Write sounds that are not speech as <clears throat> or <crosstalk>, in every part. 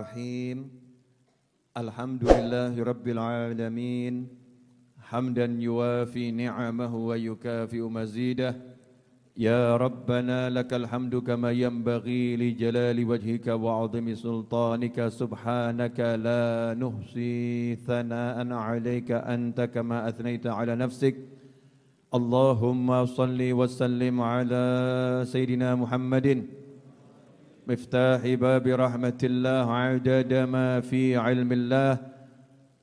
الرحيم الحمد لله رب العالمين حمدا يوافي نعمه ويكافئ مزيده يا ربنا لك الحمد كما ينبغي لجلال وجهك وعظم سلطانك سبحانك لا نحصي ثناء عليك أنت كما أثنيت على نفسك اللهم صل وسلم على سيدنا محمد مفتاح باب رحمة الله عدد ما في علم الله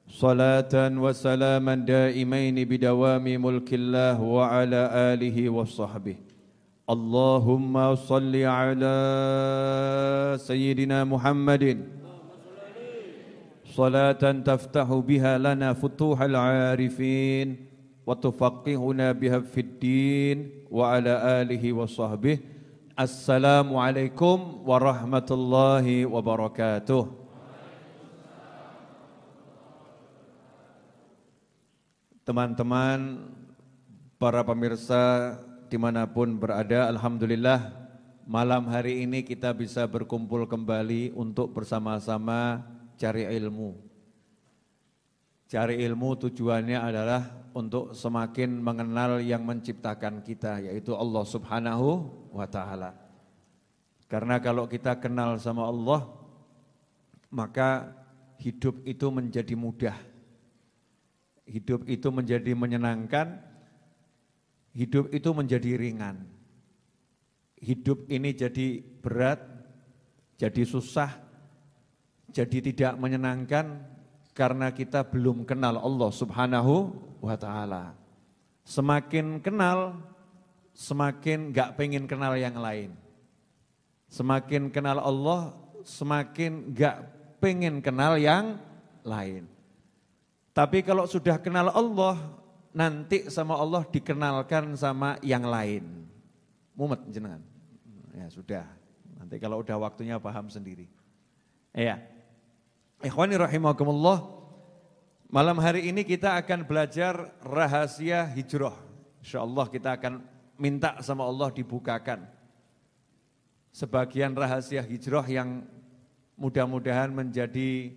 صلاة وسلاما دائمين بدوام ملك الله وعلى آله وصحبه اللهم صل على سيدنا محمد صلاة تفتح بها لنا فتوح العارفين وتفقهنا بها في الدين وعلى آله وصحبه Assalamualaikum warahmatullahi wabarakatuh. Teman-teman, para pemirsa dimanapun berada, Alhamdulillah malam hari ini kita bisa berkumpul kembali untuk bersama-sama cari ilmu. Cari ilmu tujuannya adalah untuk semakin mengenal yang menciptakan kita yaitu Allah Subhanahu wa taala. Karena kalau kita kenal sama Allah maka hidup itu menjadi mudah. Hidup itu menjadi menyenangkan. Hidup itu menjadi ringan. Hidup ini jadi berat, jadi susah, jadi tidak menyenangkan, karena kita belum kenal Allah Subhanahu wa taala. Semakin kenal semakin gak pengen kenal yang lain. Semakin kenal Allah semakin gak pengen kenal yang lain. Tapi kalau sudah kenal Allah nanti sama Allah dikenalkan sama yang lain. Mumet jenengan. Ya sudah. Nanti kalau udah waktunya paham sendiri. Ya. Ikhwani rahimakumullah. Malam hari ini kita akan belajar rahasia hijrah. Insya Allah kita akan minta sama Allah dibukakan. Sebagian rahasia hijrah yang mudah-mudahan menjadi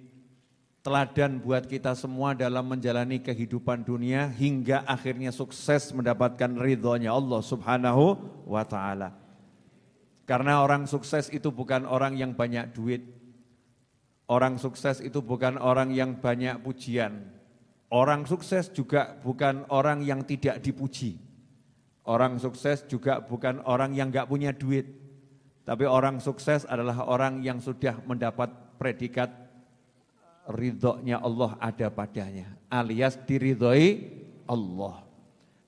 teladan buat kita semua dalam menjalani kehidupan dunia hingga akhirnya sukses mendapatkan ridhonya Allah subhanahu wa ta'ala. Karena orang sukses itu bukan orang yang banyak duit, Orang sukses itu bukan orang yang banyak pujian. Orang sukses juga bukan orang yang tidak dipuji. Orang sukses juga bukan orang yang gak punya duit. Tapi orang sukses adalah orang yang sudah mendapat predikat ridhonya Allah ada padanya. Alias diridhoi Allah.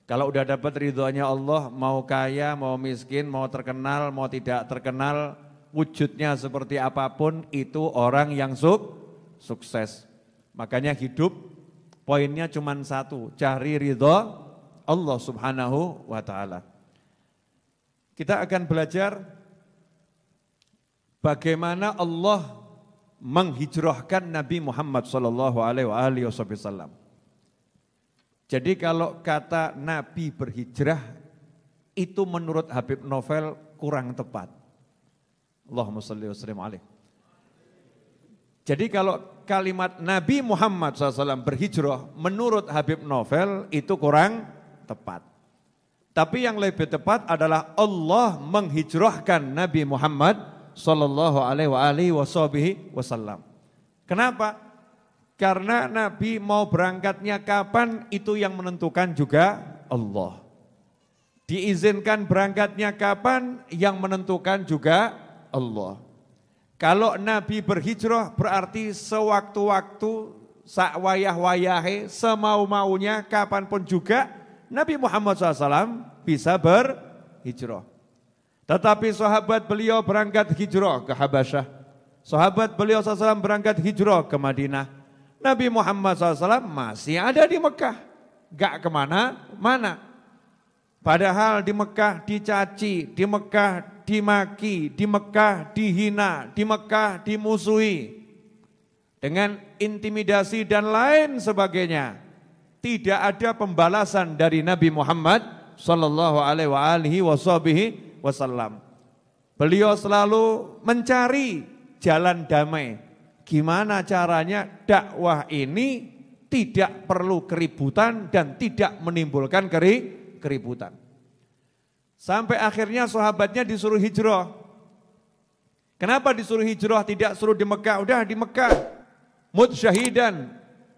Kalau udah dapat ridhonya Allah, mau kaya, mau miskin, mau terkenal, mau tidak terkenal, wujudnya seperti apapun itu orang yang suk, sukses. Makanya hidup poinnya cuma satu, cari ridho Allah subhanahu wa ta'ala. Kita akan belajar bagaimana Allah menghijrahkan Nabi Muhammad SAW. Alaihi Wasallam. Jadi kalau kata Nabi berhijrah itu menurut Habib Novel kurang tepat. Allahumma salli wa sallim alaih. Jadi kalau kalimat Nabi Muhammad SAW berhijrah menurut Habib Novel itu kurang tepat. Tapi yang lebih tepat adalah Allah menghijrahkan Nabi Muhammad Sallallahu Alaihi Wasallam. Kenapa? Karena Nabi mau berangkatnya kapan itu yang menentukan juga Allah. Diizinkan berangkatnya kapan yang menentukan juga Allah. Kalau Nabi berhijrah berarti sewaktu-waktu, sakwayah-wayahe, semau-maunya, kapanpun juga Nabi Muhammad SAW bisa berhijrah. Tetapi sahabat beliau berangkat hijrah ke Habasyah. Sahabat beliau SAW berangkat hijrah ke Madinah. Nabi Muhammad SAW masih ada di Mekah. Gak kemana-mana. Padahal di Mekah dicaci, di Mekah dimaki, di Mekah dihina, di Mekah dimusuhi. Dengan intimidasi dan lain sebagainya. Tidak ada pembalasan dari Nabi Muhammad sallallahu alaihi wasallam. Beliau selalu mencari jalan damai. Gimana caranya dakwah ini tidak perlu keributan dan tidak menimbulkan keributan. Sampai akhirnya sahabatnya disuruh hijrah. Kenapa disuruh hijrah tidak suruh di Mekah? Udah di Mekah. Mut syahidan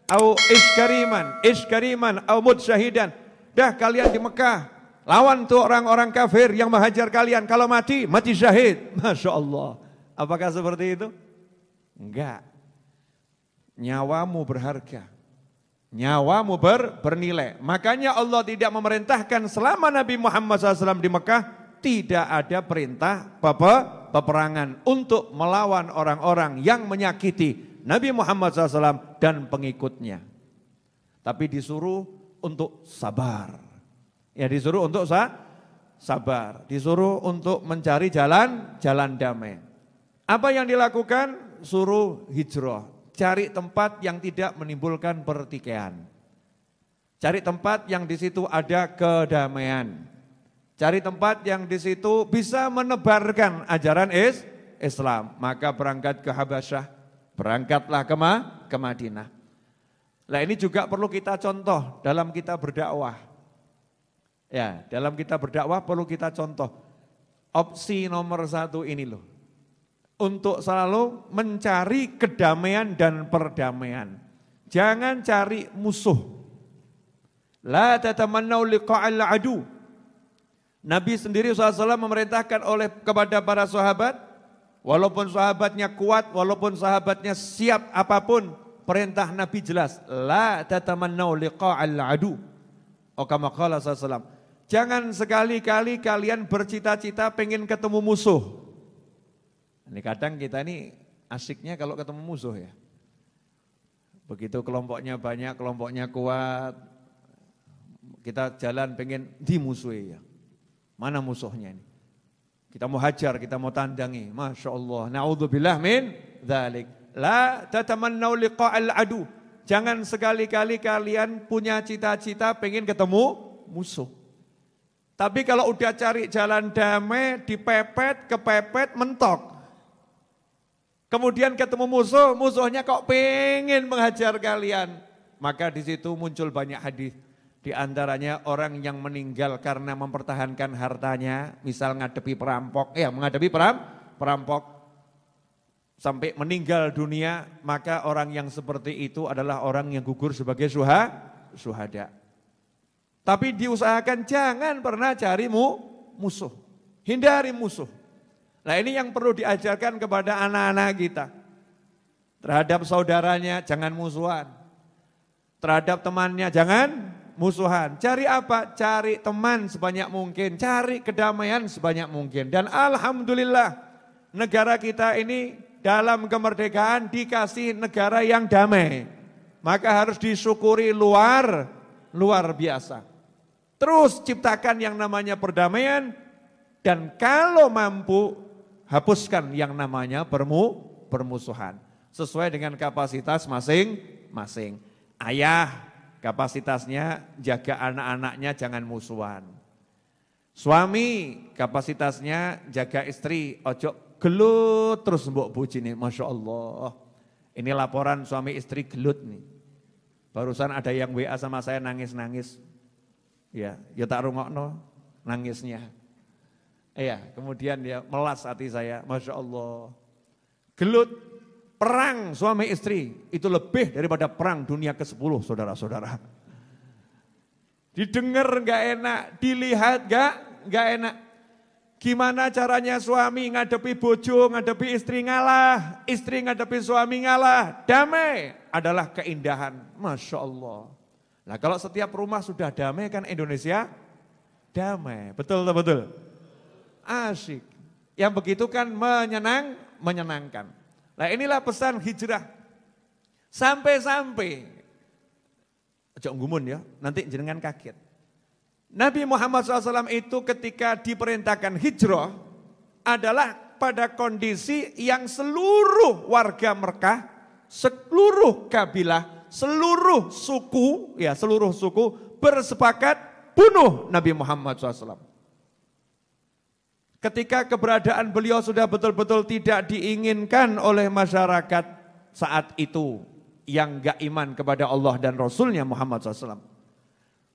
au iskariman, iskariman au mut syahidan. Dah kalian di Mekah. Lawan tuh orang-orang kafir yang menghajar kalian. Kalau mati, mati syahid. <laughs> Masya Allah. Apakah seperti itu? Enggak. Nyawamu berharga. Nyawamu ber, bernilai. Makanya Allah tidak memerintahkan selama Nabi Muhammad SAW di Mekah tidak ada perintah apa peperangan untuk melawan orang-orang yang menyakiti Nabi Muhammad SAW dan pengikutnya. Tapi disuruh untuk sabar. Ya disuruh untuk sa sabar, disuruh untuk mencari jalan jalan damai. Apa yang dilakukan? Suruh hijrah, cari tempat yang tidak menimbulkan pertikaian. Cari tempat yang di situ ada kedamaian. Cari tempat yang di situ bisa menebarkan ajaran is, Islam. Maka berangkat ke Habasyah, berangkatlah ke, Ma, ke Madinah. Nah ini juga perlu kita contoh dalam kita berdakwah. Ya, dalam kita berdakwah perlu kita contoh. Opsi nomor satu ini loh untuk selalu mencari kedamaian dan perdamaian. Jangan cari musuh. La tatamannau liqa'al adu. Nabi sendiri SAW memerintahkan oleh kepada para sahabat, walaupun sahabatnya kuat, walaupun sahabatnya siap apapun, perintah Nabi jelas, la tatamannau liqa'al adu. Oka maqala saw. Jangan sekali-kali kalian bercita-cita pengen ketemu musuh. Ini kadang kita ini asiknya kalau ketemu musuh ya. Begitu kelompoknya banyak, kelompoknya kuat, kita jalan pengen dimusuhi ya. Mana musuhnya ini? Kita mau hajar, kita mau tandangi. Masya Allah. Na'udzubillah min dhalik. La tatamannau liqa'al adu. Jangan sekali-kali kalian punya cita-cita pengen ketemu musuh. Tapi kalau udah cari jalan damai, dipepet, kepepet, mentok. Kemudian ketemu musuh, musuhnya kok pengen menghajar kalian. Maka di situ muncul banyak hadis. Di antaranya orang yang meninggal karena mempertahankan hartanya, misal ngadepi perampok, ya menghadapi peram, perampok sampai meninggal dunia, maka orang yang seperti itu adalah orang yang gugur sebagai suha, suhada. Tapi diusahakan jangan pernah carimu musuh. Hindari musuh. Nah ini yang perlu diajarkan kepada anak-anak kita. Terhadap saudaranya jangan musuhan. Terhadap temannya jangan musuhan. Cari apa? Cari teman sebanyak mungkin. Cari kedamaian sebanyak mungkin. Dan Alhamdulillah negara kita ini dalam kemerdekaan dikasih negara yang damai. Maka harus disyukuri luar, luar biasa. Terus ciptakan yang namanya perdamaian. Dan kalau mampu hapuskan yang namanya permu permusuhan sesuai dengan kapasitas masing-masing. Ayah kapasitasnya jaga anak-anaknya jangan musuhan. Suami kapasitasnya jaga istri, ojo gelut terus mbok bujini, Masya Allah. Ini laporan suami istri gelut nih. Barusan ada yang WA sama saya nangis-nangis. Ya, ya tak rungokno nangisnya. Iya, kemudian dia melas hati saya, Masya Allah. Gelut, perang suami istri itu lebih daripada perang dunia ke-10 saudara-saudara. Didengar gak enak, dilihat gak, gak enak. Gimana caranya suami ngadepi bojo, ngadepi istri ngalah, istri ngadepi suami ngalah, damai adalah keindahan. Masya Allah. Nah kalau setiap rumah sudah damai kan Indonesia damai, betul betul. Asik, Yang begitu kan menyenang, menyenangkan. Nah inilah pesan hijrah. Sampai-sampai, Ajak gumun ya, nanti jenengan kaget. Nabi Muhammad SAW itu ketika diperintahkan hijrah adalah pada kondisi yang seluruh warga Mekah, seluruh kabilah, seluruh suku, ya seluruh suku bersepakat bunuh Nabi Muhammad SAW. Ketika keberadaan beliau sudah betul-betul tidak diinginkan oleh masyarakat saat itu yang gak iman kepada Allah dan Rasulnya Muhammad SAW.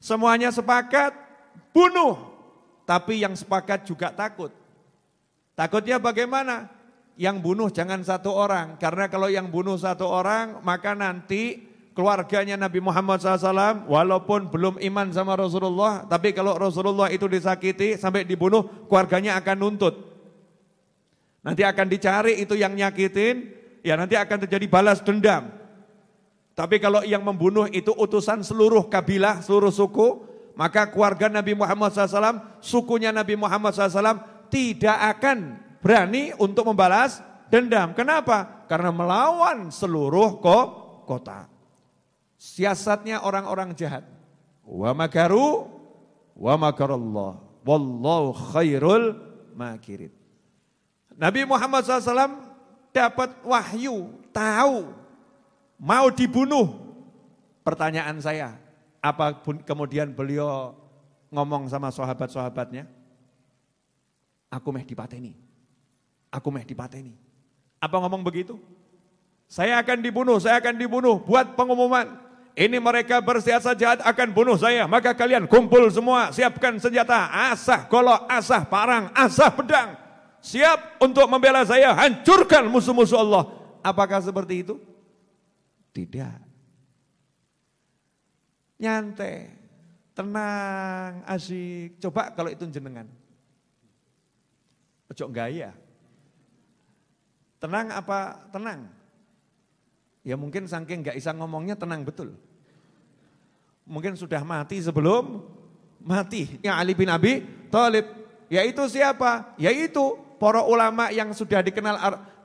Semuanya sepakat bunuh, tapi yang sepakat juga takut. Takutnya bagaimana? Yang bunuh jangan satu orang, karena kalau yang bunuh satu orang maka nanti keluarganya Nabi Muhammad SAW, walaupun belum iman sama Rasulullah, tapi kalau Rasulullah itu disakiti sampai dibunuh, keluarganya akan nuntut. Nanti akan dicari itu yang nyakitin, ya nanti akan terjadi balas dendam. Tapi kalau yang membunuh itu utusan seluruh kabilah, seluruh suku, maka keluarga Nabi Muhammad SAW, sukunya Nabi Muhammad SAW tidak akan berani untuk membalas dendam. Kenapa? Karena melawan seluruh kota siasatnya orang-orang jahat. Wa makaru wa makarullah. Wallahu khairul makirin. Nabi Muhammad SAW dapat wahyu, tahu mau dibunuh. Pertanyaan saya, apa kemudian beliau ngomong sama sahabat-sahabatnya? Aku meh dipateni. Aku meh dipateni. Apa ngomong begitu? Saya akan dibunuh, saya akan dibunuh. Buat pengumuman, ini mereka bersiasat jahat akan bunuh saya. Maka kalian kumpul semua, siapkan senjata, asah kalau asah parang, asah pedang. Siap untuk membela saya, hancurkan musuh-musuh Allah. Apakah seperti itu? Tidak. Nyantai, tenang, asik. Coba kalau itu jenengan. Ojo gaya. Tenang apa tenang? Ya mungkin saking gak bisa ngomongnya tenang betul. Mungkin sudah mati sebelum mati. Ya Ali bin Abi Thalib. Yaitu siapa? Yaitu para ulama yang sudah dikenal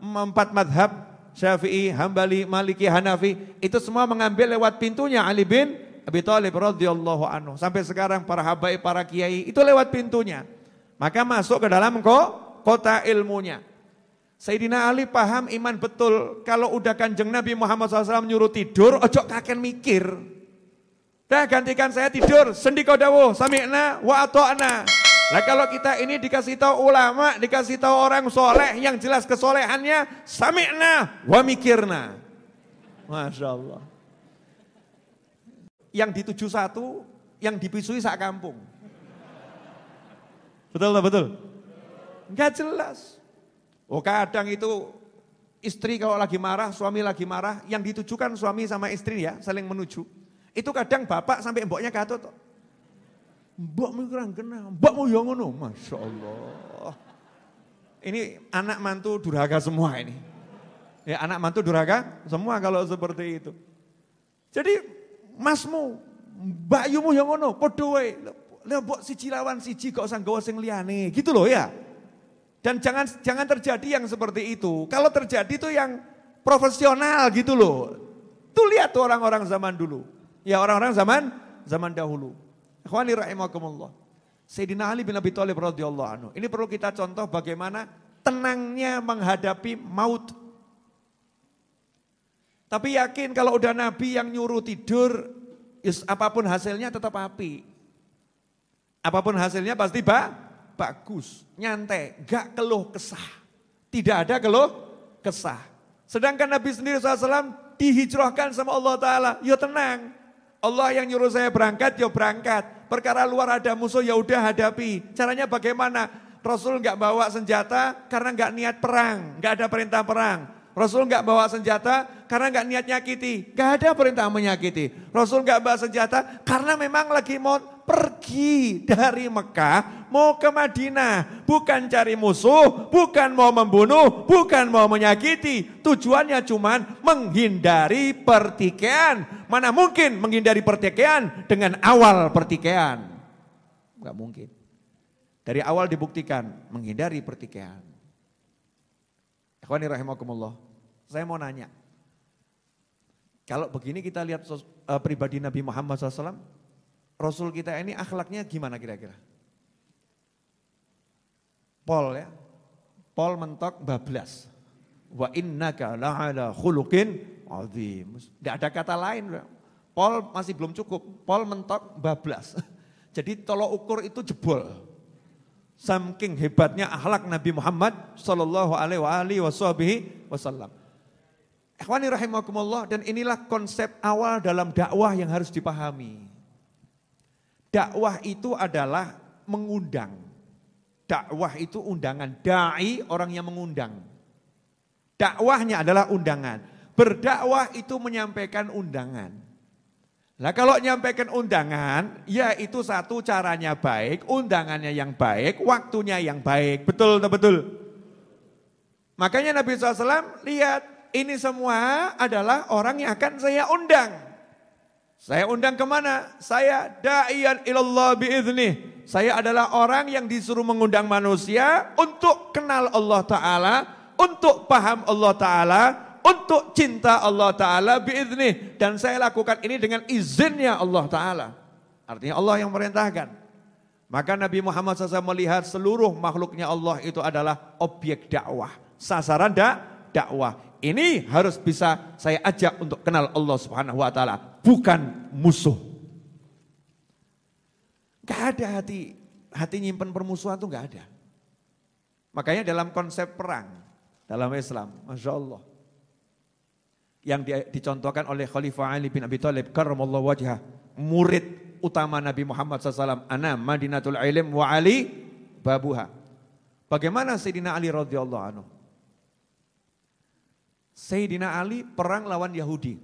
empat madhab Syafi'i, Hambali, Maliki, Hanafi itu semua mengambil lewat pintunya Ali bin Abi Thalib radhiyallahu anhu. Sampai sekarang para habaib, para kiai itu lewat pintunya. Maka masuk ke dalam kok kota ilmunya. Sayyidina Ali paham iman betul. Kalau udah kanjeng Nabi Muhammad SAW nyuruh tidur, ojok kaken mikir. Dah gantikan saya tidur, Sendi kau dawuh, sami'na wa ato'na. Nah kalau kita ini dikasih tahu ulama, dikasih tahu orang soleh yang jelas kesolehannya, sami'na wa mikirna. Masya Allah. Yang dituju satu, yang dipisui sak kampung. Betul, betul? Enggak jelas. Oh kadang itu istri kalau lagi marah, suami lagi marah, yang ditujukan suami sama istri ya, saling menuju. Itu kadang bapak sampai mboknya tuh Mbok kurang kena, mbok mau yang ngono, masya Allah. Ini anak mantu durhaka semua ini. Ya anak mantu durhaka semua kalau seperti itu. Jadi masmu, mbak yumu yang ngono, podowe. Lha mbok si si siji kok usah gawa sing liane. Gitu loh ya. Dan jangan jangan terjadi yang seperti itu. Kalau terjadi itu yang profesional gitu loh. Tuh lihat tuh orang-orang zaman dulu. Ya orang-orang zaman zaman dahulu. Ikhwani rahimakumullah. Sayyidina Ali bin Abi Thalib radhiyallahu anhu. Ini perlu kita contoh bagaimana tenangnya menghadapi maut. Tapi yakin kalau udah nabi yang nyuruh tidur, apapun hasilnya tetap api. Apapun hasilnya pasti bah, bagus, nyantai, gak keluh kesah. Tidak ada keluh kesah. Sedangkan Nabi sendiri SAW dihijrahkan sama Allah Ta'ala, ya tenang. Allah yang nyuruh saya berangkat, ya berangkat. Perkara luar ada musuh, ya udah hadapi. Caranya bagaimana? Rasul nggak bawa senjata karena nggak niat perang, nggak ada perintah perang. Rasul nggak bawa senjata karena nggak niat nyakiti. Nggak ada perintah menyakiti. Rasul nggak bawa senjata karena memang lagi mau pergi dari Mekah mau ke Madinah. Bukan cari musuh, bukan mau membunuh, bukan mau menyakiti. Tujuannya cuma menghindari pertikaian. Mana mungkin menghindari pertikaian dengan awal pertikaian. Gak mungkin. Dari awal dibuktikan menghindari pertikaian. Ikhwani rahimakumullah. Saya mau nanya, kalau begini kita lihat sos, uh, pribadi Nabi Muhammad SAW, Rasul kita ini akhlaknya gimana kira-kira? Pol ya, Pol mentok bablas. Wa innaka la'ala khuluqin azim. Tidak ada kata lain. Pol masih belum cukup. Pol mentok bablas. <laughs> Jadi tolok ukur itu jebol. Saking hebatnya akhlak Nabi Muhammad Sallallahu Alaihi Wasallam. Ikhwani rahimakumullah dan inilah konsep awal dalam dakwah yang harus dipahami. Dakwah itu adalah mengundang. Dakwah itu undangan, dai orang yang mengundang. Dakwahnya adalah undangan. Berdakwah itu menyampaikan undangan. Nah kalau menyampaikan undangan, ya itu satu caranya baik, undangannya yang baik, waktunya yang baik. Betul, betul. Makanya Nabi SAW lihat ini semua adalah orang yang akan saya undang. Saya undang kemana? Saya da'iyan ilallah bi'idhnih. Saya adalah orang yang disuruh mengundang manusia untuk kenal Allah Ta'ala, untuk paham Allah Ta'ala, untuk cinta Allah Ta'ala bi'idhnih. Dan saya lakukan ini dengan izinnya Allah Ta'ala. Artinya Allah yang merintahkan. Maka Nabi Muhammad SAW melihat seluruh makhluknya Allah itu adalah objek dakwah. Sasaran dak dakwah. Ini harus bisa saya ajak untuk kenal Allah Subhanahu wa taala, bukan musuh. Gak ada hati hati nyimpen permusuhan tuh gak ada. Makanya dalam konsep perang dalam Islam, Masya Allah. Yang di, dicontohkan oleh Khalifah Ali bin Abi Thalib Allah Wajah, murid utama Nabi Muhammad SAW, ana madinatul Ilim wa Ali babuha. Bagaimana Sayyidina Ali radhiyallahu anhu? Sayyidina Ali perang lawan Yahudi.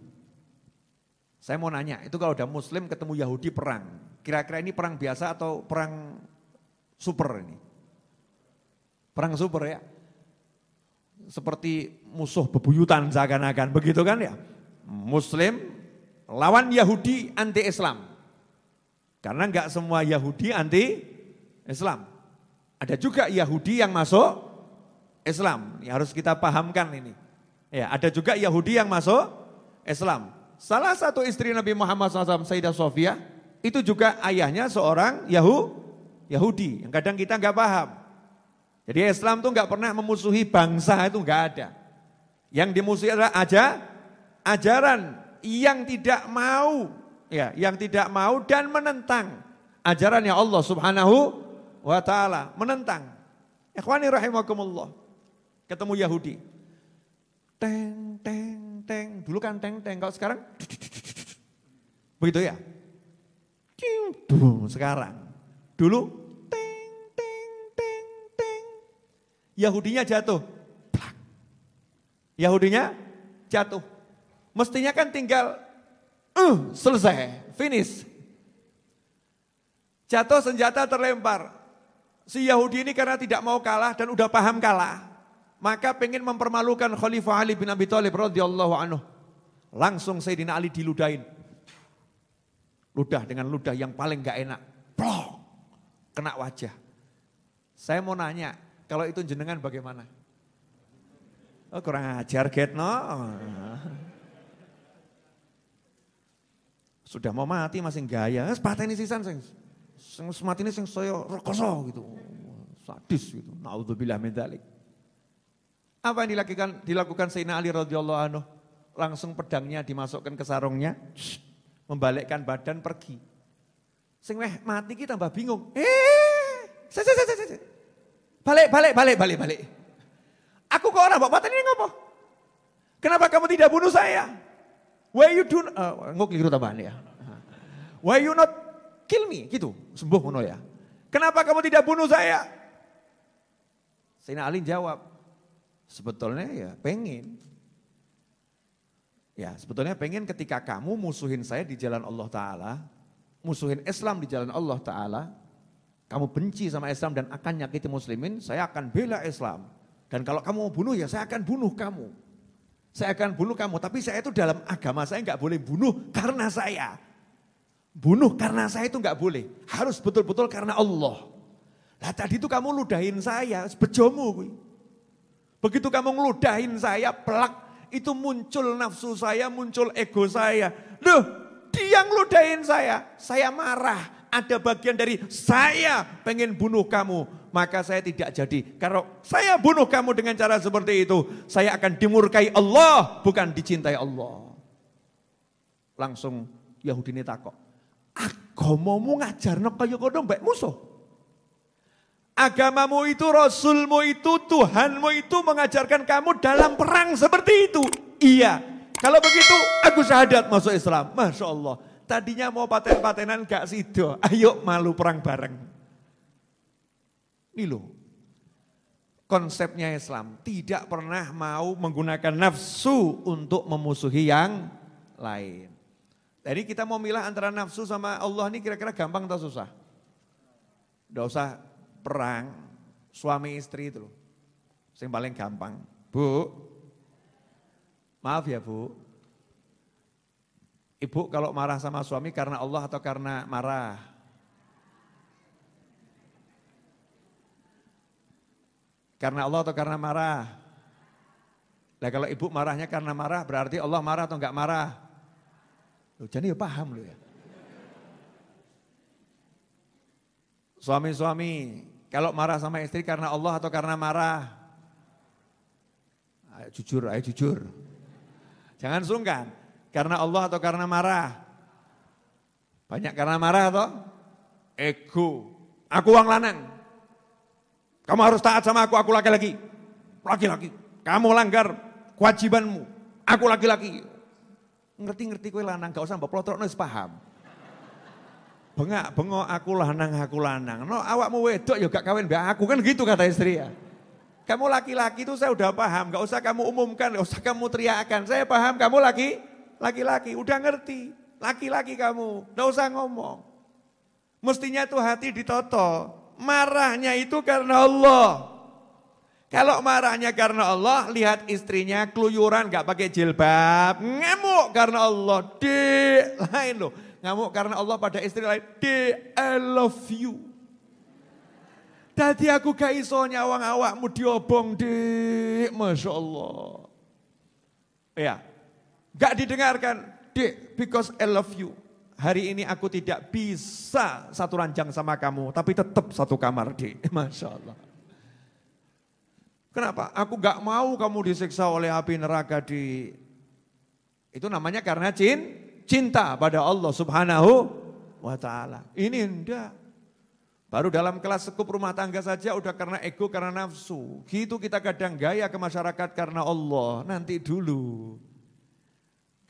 Saya mau nanya, itu kalau udah muslim ketemu Yahudi perang. Kira-kira ini perang biasa atau perang super ini? Perang super ya. Seperti musuh bebuyutan seakan-akan, begitu kan ya? Muslim lawan Yahudi anti-Islam. Karena nggak semua Yahudi anti-Islam. Ada juga Yahudi yang masuk Islam. Yang harus kita pahamkan ini. Ya, ada juga Yahudi yang masuk Islam. Salah satu istri Nabi Muhammad SAW, Sayyidah Sofia, itu juga ayahnya seorang Yahu, Yahudi. Yang kadang kita nggak paham. Jadi Islam tuh nggak pernah memusuhi bangsa itu nggak ada. Yang dimusuhi adalah aja, ajaran yang tidak mau, ya, yang tidak mau dan menentang ajaran ajarannya Allah Subhanahu wa taala, menentang. Ikhwani rahimakumullah. Ketemu Yahudi, teng teng teng. Dulu kan teng teng, kalau sekarang begitu ya. Sekarang. Dulu teng teng teng teng. Yahudinya jatuh. Yahudinya jatuh. Mestinya kan tinggal uh, selesai, finish. Jatuh senjata terlempar. Si Yahudi ini karena tidak mau kalah dan udah paham kalah. Maka pengen mempermalukan Khalifah Ali bin Abi Thalib radhiyallahu anhu. Langsung Sayyidina Ali diludahin. Ludah dengan ludah yang paling gak enak. Plong. Kena wajah. Saya mau nanya, kalau itu jenengan bagaimana? Oh, kurang ajar get no. Sudah mau mati masih gaya. Sepatah ini sisan sing. Sing mati ini sing saya rekoso gitu. Sadis gitu. Nauzubillah min dzalik. Apa yang dilakukan dilakukan Sayyidina Ali radhiyallahu anhu? Langsung pedangnya dimasukkan ke sarungnya, membalikkan badan pergi. Sing mati kita tambah bingung. Eh, se se se se. Balik, balik, balik, balik, balik. Aku kok orang bapak tadi ngopo? Kenapa kamu tidak bunuh saya? Why you do? Uh, eh, Ngok liru tambahan ya. Why you not kill me? Gitu, sembuh ngono ya. Kenapa kamu tidak bunuh saya? Sayyidina Ali jawab, Sebetulnya ya pengen. Ya sebetulnya pengen ketika kamu musuhin saya di jalan Allah Ta'ala, musuhin Islam di jalan Allah Ta'ala, kamu benci sama Islam dan akan nyakiti muslimin, saya akan bela Islam. Dan kalau kamu mau bunuh ya saya akan bunuh kamu. Saya akan bunuh kamu, tapi saya itu dalam agama saya nggak boleh bunuh karena saya. Bunuh karena saya itu nggak boleh. Harus betul-betul karena Allah. Lah tadi itu kamu ludahin saya, bejomu. Begitu kamu ngeludahin saya, pelak, itu muncul nafsu saya, muncul ego saya. duh dia ngeludahin saya, saya marah. Ada bagian dari saya pengen bunuh kamu. Maka saya tidak jadi. Kalau saya bunuh kamu dengan cara seperti itu, saya akan dimurkai Allah, bukan dicintai Allah. Langsung Yahudi ini takok. mau ngajarno kaya kono baik musuh. Agamamu itu, Rasulmu itu, Tuhanmu itu mengajarkan kamu dalam perang seperti itu. Iya. Kalau begitu, aku syahadat masuk Islam. Masya Allah. Tadinya mau paten-patenan gak sido. Ayo malu perang bareng. Ini loh. Konsepnya Islam tidak pernah mau menggunakan nafsu untuk memusuhi yang lain. Jadi kita mau milah antara nafsu sama Allah ini kira-kira gampang atau susah? Tidak usah perang suami istri itu loh. Yang paling gampang. Bu, maaf ya bu. Ibu kalau marah sama suami karena Allah atau karena marah? Karena Allah atau karena marah? Nah kalau ibu marahnya karena marah berarti Allah marah atau enggak marah? Loh, jadi ya paham loh ya. Suami-suami kalau marah sama istri karena Allah atau karena marah? Ayo jujur, ayo jujur. Jangan sungkan. Karena Allah atau karena marah? Banyak karena marah atau? Ego. Aku uang lanang. Kamu harus taat sama aku, aku laki-laki. Laki-laki. Kamu langgar kewajibanmu. Aku laki-laki. Ngerti-ngerti kue lanang, gak usah mbak plotrok, paham bengak bengok aku lanang aku lanang. No awakmu wedok ya gak kawin biar aku kan gitu kata istri ya. Kamu laki-laki itu saya udah paham, gak usah kamu umumkan, gak usah kamu teriakkan Saya paham kamu laki, laki-laki, udah ngerti. Laki-laki kamu, gak usah ngomong. Mestinya tuh hati ditoto. Marahnya itu karena Allah. Kalau marahnya karena Allah, lihat istrinya keluyuran gak pakai jilbab. Ngemuk karena Allah. di lain loh nyamuk karena Allah pada istri lain. I love you. Tadi aku gak iso nyawang awakmu diobong di, Masya Allah. Ya. Gak didengarkan. di, because I love you. Hari ini aku tidak bisa satu ranjang sama kamu. Tapi tetap satu kamar di, Masya Allah. Kenapa? Aku gak mau kamu disiksa oleh api neraka di... Itu namanya karena cinta cinta pada Allah Subhanahu wa taala. Ini enggak. Baru dalam kelas sekup rumah tangga saja udah karena ego, karena nafsu. Gitu kita kadang gaya ke masyarakat karena Allah. Nanti dulu.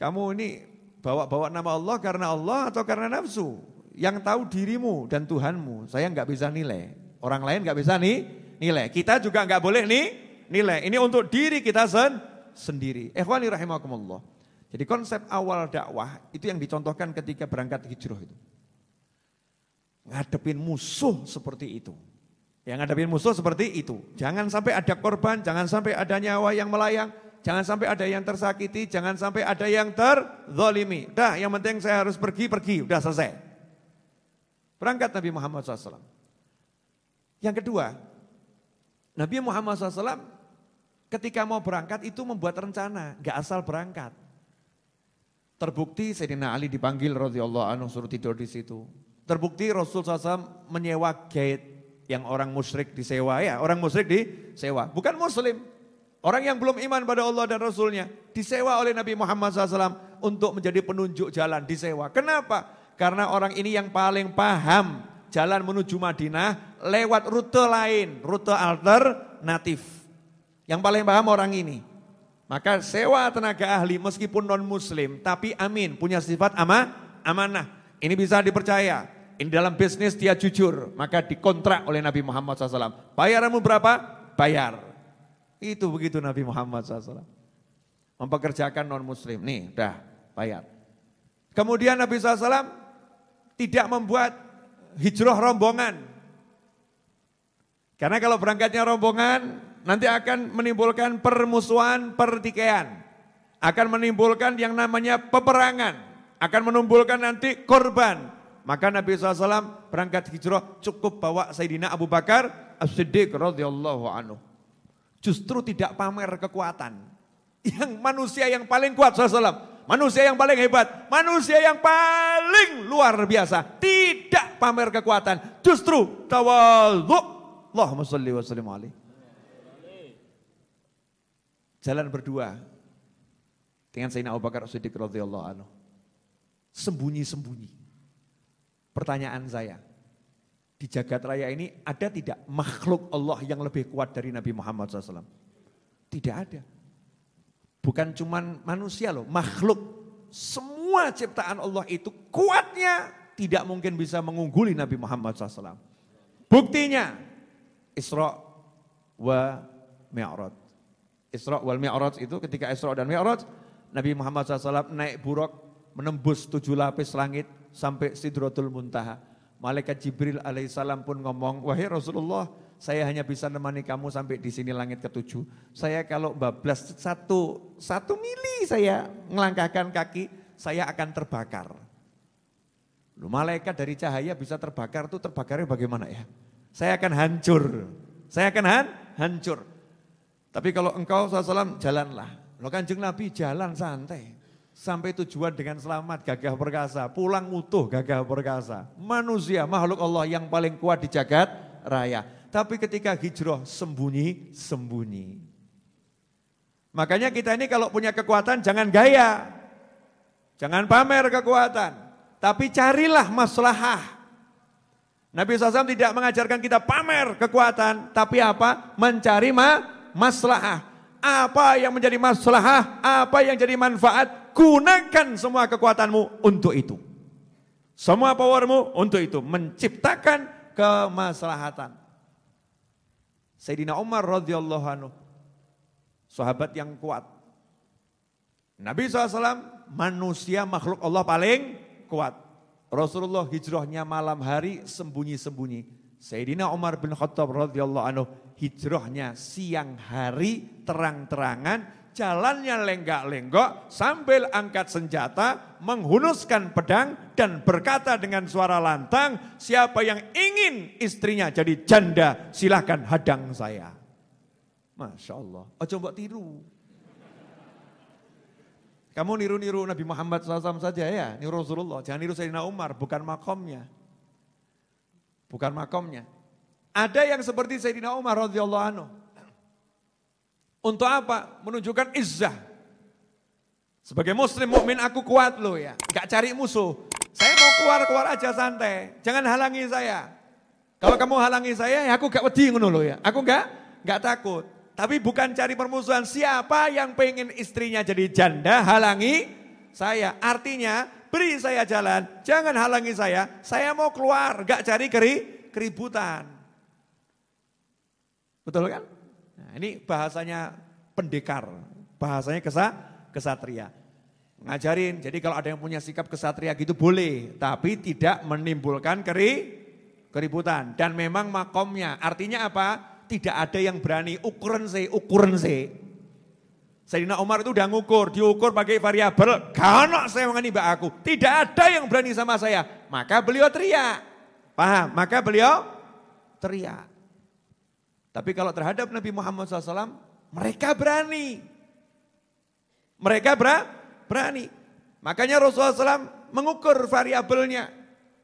Kamu ini bawa-bawa nama Allah karena Allah atau karena nafsu? Yang tahu dirimu dan Tuhanmu. Saya nggak bisa nilai. Orang lain nggak bisa nih nilai. Kita juga nggak boleh nih nilai. Ini untuk diri kita sen sendiri. Ehwani rahimakumullah. Jadi konsep awal dakwah itu yang dicontohkan ketika berangkat hijrah itu. Ngadepin musuh seperti itu. Yang ngadepin musuh seperti itu. Jangan sampai ada korban, jangan sampai ada nyawa yang melayang, jangan sampai ada yang tersakiti, jangan sampai ada yang terzolimi. Dah, yang penting saya harus pergi, pergi, udah selesai. Berangkat Nabi Muhammad SAW. Yang kedua, Nabi Muhammad SAW ketika mau berangkat itu membuat rencana, gak asal berangkat. Terbukti Sayyidina Ali dipanggil radhiyallahu anhu suruh tidur di situ. Terbukti Rasul SAW menyewa gate yang orang musyrik disewa ya, orang musyrik disewa, bukan muslim. Orang yang belum iman pada Allah dan Rasulnya disewa oleh Nabi Muhammad SAW untuk menjadi penunjuk jalan disewa. Kenapa? Karena orang ini yang paling paham jalan menuju Madinah lewat rute lain, rute alternatif. Yang paling paham orang ini. Maka sewa tenaga ahli meskipun non muslim tapi amin punya sifat ama, amanah. Ini bisa dipercaya. Ini dalam bisnis dia jujur. Maka dikontrak oleh Nabi Muhammad SAW. Bayaranmu berapa? Bayar. Itu begitu Nabi Muhammad SAW. Mempekerjakan non muslim. Nih dah bayar. Kemudian Nabi SAW tidak membuat hijrah rombongan. Karena kalau berangkatnya rombongan nanti akan menimbulkan permusuhan, pertikaian. Akan menimbulkan yang namanya peperangan. Akan menimbulkan nanti korban. Maka Nabi SAW berangkat hijrah cukup bawa Sayyidina Abu Bakar As-Siddiq radhiyallahu anhu. Justru tidak pamer kekuatan. Yang manusia yang paling kuat SAW. Manusia yang paling hebat. Manusia yang paling luar biasa. Tidak pamer kekuatan. Justru tawalluk. Allahumma salli wa sallim alaihi jalan berdua dengan Sayyidina Abu Bakar Siddiq radhiyallahu anhu. Sembunyi-sembunyi. Pertanyaan saya, di jagat raya ini ada tidak makhluk Allah yang lebih kuat dari Nabi Muhammad SAW? Tidak ada. Bukan cuman manusia loh, makhluk. Semua ciptaan Allah itu kuatnya tidak mungkin bisa mengungguli Nabi Muhammad SAW. Buktinya, Isra wa Mi'raj. Isra wal Mi'raj itu ketika Isra dan Mi'raj Nabi Muhammad SAW naik buruk menembus tujuh lapis langit sampai Sidratul Muntaha. Malaikat Jibril alaihissalam pun ngomong, wahai Rasulullah, saya hanya bisa menemani kamu sampai di sini langit ketujuh. Saya kalau bablas satu, satu mili saya melangkahkan kaki, saya akan terbakar. Lu malaikat dari cahaya bisa terbakar tuh terbakarnya bagaimana ya? Saya akan hancur. Saya akan han, hancur. Tapi kalau engkau salam jalanlah. Lo kanjeng Nabi jalan santai. Sampai tujuan dengan selamat gagah perkasa. Pulang utuh gagah perkasa. Manusia makhluk Allah yang paling kuat di jagat raya. Tapi ketika hijrah sembunyi-sembunyi. Makanya kita ini kalau punya kekuatan jangan gaya. Jangan pamer kekuatan. Tapi carilah maslahah. Nabi SAW tidak mengajarkan kita pamer kekuatan. Tapi apa? Mencari ma maslahah. Apa yang menjadi maslahah, apa yang jadi manfaat, gunakan semua kekuatanmu untuk itu. Semua powermu untuk itu, menciptakan kemaslahatan. Sayyidina Umar radhiyallahu anhu, sahabat yang kuat. Nabi SAW manusia makhluk Allah paling kuat. Rasulullah hijrahnya malam hari sembunyi-sembunyi Sayyidina Umar bin Khattab radhiyallahu anhu hijrahnya siang hari terang-terangan jalannya lenggak-lenggok sambil angkat senjata menghunuskan pedang dan berkata dengan suara lantang siapa yang ingin istrinya jadi janda silahkan hadang saya. Masya Allah. Oh coba tiru. Kamu niru-niru Nabi Muhammad SAW saja ya, niru Rasulullah. Jangan niru Sayyidina Umar, bukan makomnya bukan makomnya. Ada yang seperti Sayyidina Umar radhiyallahu anhu. Untuk apa? Menunjukkan izzah. Sebagai muslim mukmin aku kuat loh ya. Gak cari musuh. Saya mau keluar-keluar aja santai. Jangan halangi saya. Kalau kamu halangi saya ya aku gak wedi ngono loh ya. Aku gak gak takut. Tapi bukan cari permusuhan. Siapa yang pengen istrinya jadi janda halangi saya. Artinya beri saya jalan, jangan halangi saya, saya mau keluar, gak cari keri, keributan. Betul kan? Nah, ini bahasanya pendekar, bahasanya kesa, kesatria. Ngajarin, jadi kalau ada yang punya sikap kesatria gitu boleh, tapi tidak menimbulkan keri, keributan. Dan memang makomnya, artinya apa? Tidak ada yang berani ukuran sih, ukuran sih. Sayyidina Umar itu udah ngukur, diukur pakai variabel. Karena saya mengani mbak aku. Tidak ada yang berani sama saya. Maka beliau teriak. Paham? Maka beliau teriak. Tapi kalau terhadap Nabi Muhammad SAW, mereka berani. Mereka berani. Makanya Rasulullah SAW mengukur variabelnya.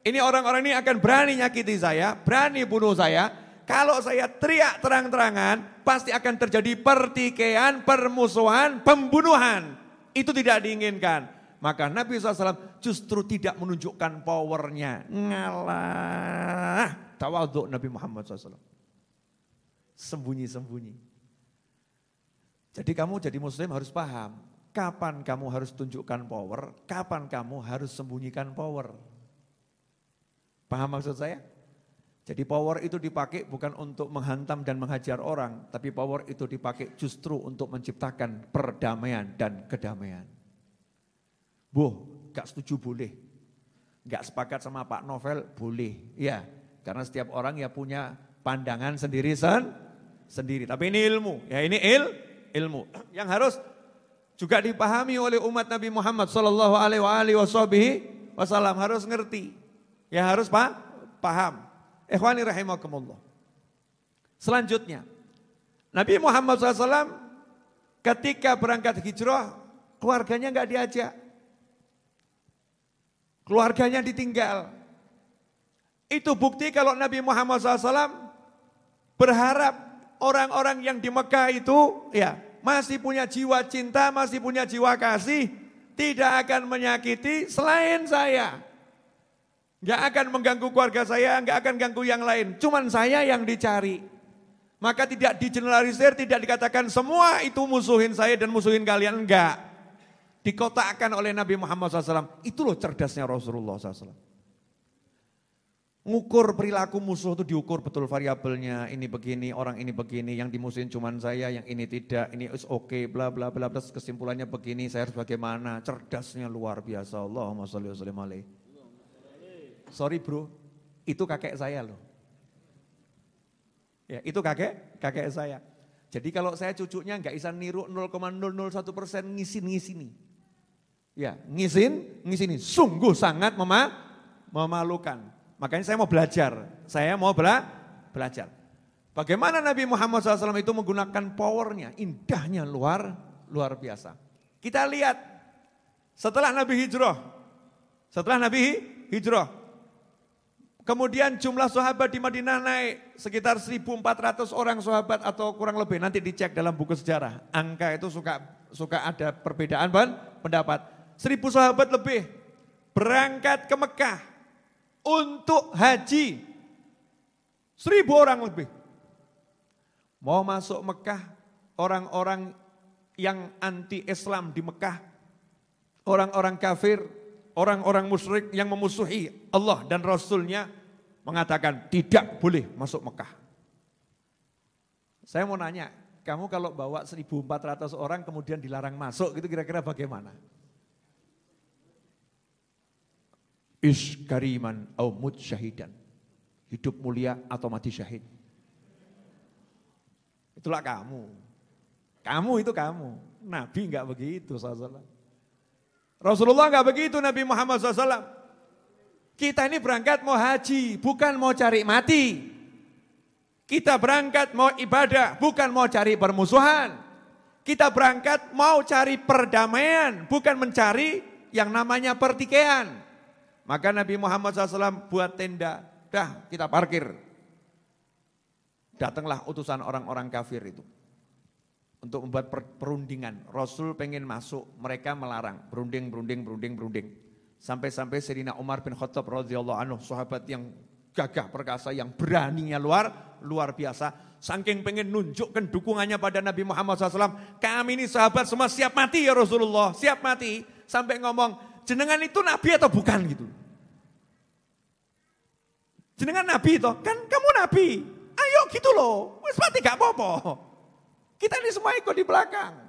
Ini orang-orang ini akan berani nyakiti saya, berani bunuh saya, kalau saya teriak terang-terangan, pasti akan terjadi pertikaian, permusuhan, pembunuhan. Itu tidak diinginkan. Maka Nabi SAW justru tidak menunjukkan powernya. Ngalah. Tawaduk Nabi Muhammad SAW. Sembunyi-sembunyi. Jadi kamu jadi muslim harus paham. Kapan kamu harus tunjukkan power, kapan kamu harus sembunyikan power. Paham maksud saya? Jadi power itu dipakai bukan untuk menghantam dan menghajar orang, tapi power itu dipakai justru untuk menciptakan perdamaian dan kedamaian. Bu, gak setuju boleh. Gak sepakat sama Pak Novel boleh. ya karena setiap orang ya punya pandangan sendiri sen, sendiri. Tapi ini ilmu, ya ini il, ilmu. Yang harus juga dipahami oleh umat Nabi Muhammad Shallallahu Alaihi Wasallam harus ngerti, ya harus pak paham. Ikhwani rahimakumullah. Selanjutnya, Nabi Muhammad SAW ketika berangkat hijrah, keluarganya nggak diajak. Keluarganya ditinggal. Itu bukti kalau Nabi Muhammad SAW berharap orang-orang yang di Mekah itu ya masih punya jiwa cinta, masih punya jiwa kasih, tidak akan menyakiti selain saya. Gak akan mengganggu keluarga saya, gak akan ganggu yang lain. Cuman saya yang dicari. Maka tidak digeneralisir, tidak dikatakan semua itu musuhin saya dan musuhin kalian. Enggak. Dikotakkan oleh Nabi Muhammad SAW. Itu loh cerdasnya Rasulullah SAW. Ngukur perilaku musuh itu diukur betul variabelnya. Ini begini, orang ini begini, yang dimusuhin cuman saya, yang ini tidak, ini oke, okay, bla bla bla bla. Kesimpulannya begini, saya harus bagaimana. Cerdasnya luar biasa. Allahumma salli wa sallim alaihi sorry bro, itu kakek saya loh. Ya, itu kakek, kakek saya. Jadi kalau saya cucunya nggak bisa niru 0,001 persen ngisin-ngisini. Ya, ngisin, ngisini. Sungguh sangat mema memalukan. Makanya saya mau belajar. Saya mau bela belajar. Bagaimana Nabi Muhammad SAW itu menggunakan powernya, indahnya luar luar biasa. Kita lihat setelah Nabi hijrah, setelah Nabi hijrah, Kemudian jumlah sahabat di Madinah naik sekitar 1.400 orang sahabat atau kurang lebih. Nanti dicek dalam buku sejarah. Angka itu suka suka ada perbedaan ban, pendapat. 1.000 sahabat lebih berangkat ke Mekah untuk haji. 1.000 orang lebih. Mau masuk Mekah orang-orang yang anti Islam di Mekah. Orang-orang kafir, orang-orang musyrik yang memusuhi Allah dan Rasulnya mengatakan tidak boleh masuk Mekah. Saya mau nanya, kamu kalau bawa 1400 orang kemudian dilarang masuk itu kira-kira bagaimana? kariman au syahidan. Hidup mulia atau mati syahid. Itulah kamu. Kamu itu kamu. Nabi nggak begitu, sallallahu Rasulullah nggak begitu Nabi Muhammad SAW. Kita ini berangkat mau haji, bukan mau cari mati. Kita berangkat mau ibadah, bukan mau cari permusuhan. Kita berangkat mau cari perdamaian, bukan mencari yang namanya pertikaian. Maka Nabi Muhammad SAW buat tenda, dah kita parkir. Datanglah utusan orang-orang kafir itu. Untuk membuat perundingan. Rasul pengen masuk, mereka melarang. Berunding, berunding, berunding, berunding. Sampai-sampai Serina Umar bin Khattab radhiyallahu anhu, sahabat yang gagah perkasa, yang beraninya luar luar biasa. Saking pengen nunjukkan dukungannya pada Nabi Muhammad SAW. Kami ini sahabat semua siap mati ya Rasulullah, siap mati. Sampai ngomong, jenengan itu Nabi atau bukan gitu. Jenengan Nabi itu, kan kamu Nabi. Ayo gitu loh, wis mati gak apa-apa. Kita ini semua ikut di belakang.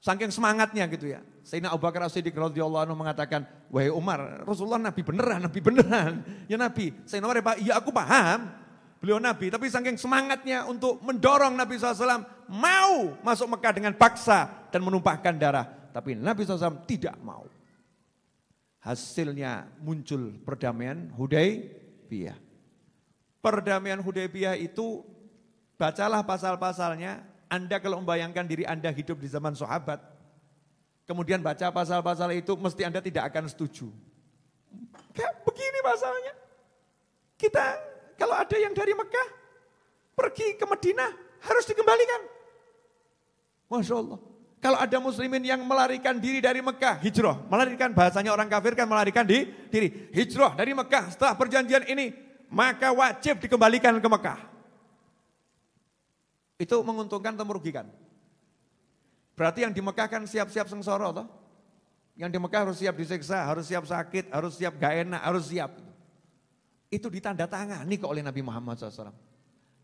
Saking semangatnya gitu ya. Sayyidina Abu Bakar As-Siddiq radhiyallahu anhu mengatakan, "Wahai Umar, Rasulullah nabi beneran, nabi beneran." Ya nabi. Sayyidina Umar, ya, "Iya aku paham." Beliau nabi, tapi saking semangatnya untuk mendorong Nabi SAW mau masuk Mekah dengan paksa dan menumpahkan darah. Tapi Nabi SAW tidak mau. Hasilnya muncul perdamaian Hudaybiyah. Perdamaian Hudaybiyah itu bacalah pasal-pasalnya. Anda kalau membayangkan diri Anda hidup di zaman sahabat, kemudian baca pasal-pasal itu, mesti Anda tidak akan setuju. Kayak begini pasalnya, Kita kalau ada yang dari Mekah pergi ke Medina harus dikembalikan. Masya Allah. Kalau ada muslimin yang melarikan diri dari Mekah, hijrah. Melarikan bahasanya orang kafir kan melarikan di, diri. Hijrah dari Mekah setelah perjanjian ini, maka wajib dikembalikan ke Mekah. Itu menguntungkan atau merugikan? Berarti yang di Mekah kan siap-siap sengsoro toh. Yang di Mekah harus siap disiksa, harus siap sakit, harus siap gak enak, harus siap. Itu ditanda nih kok oleh Nabi Muhammad SAW.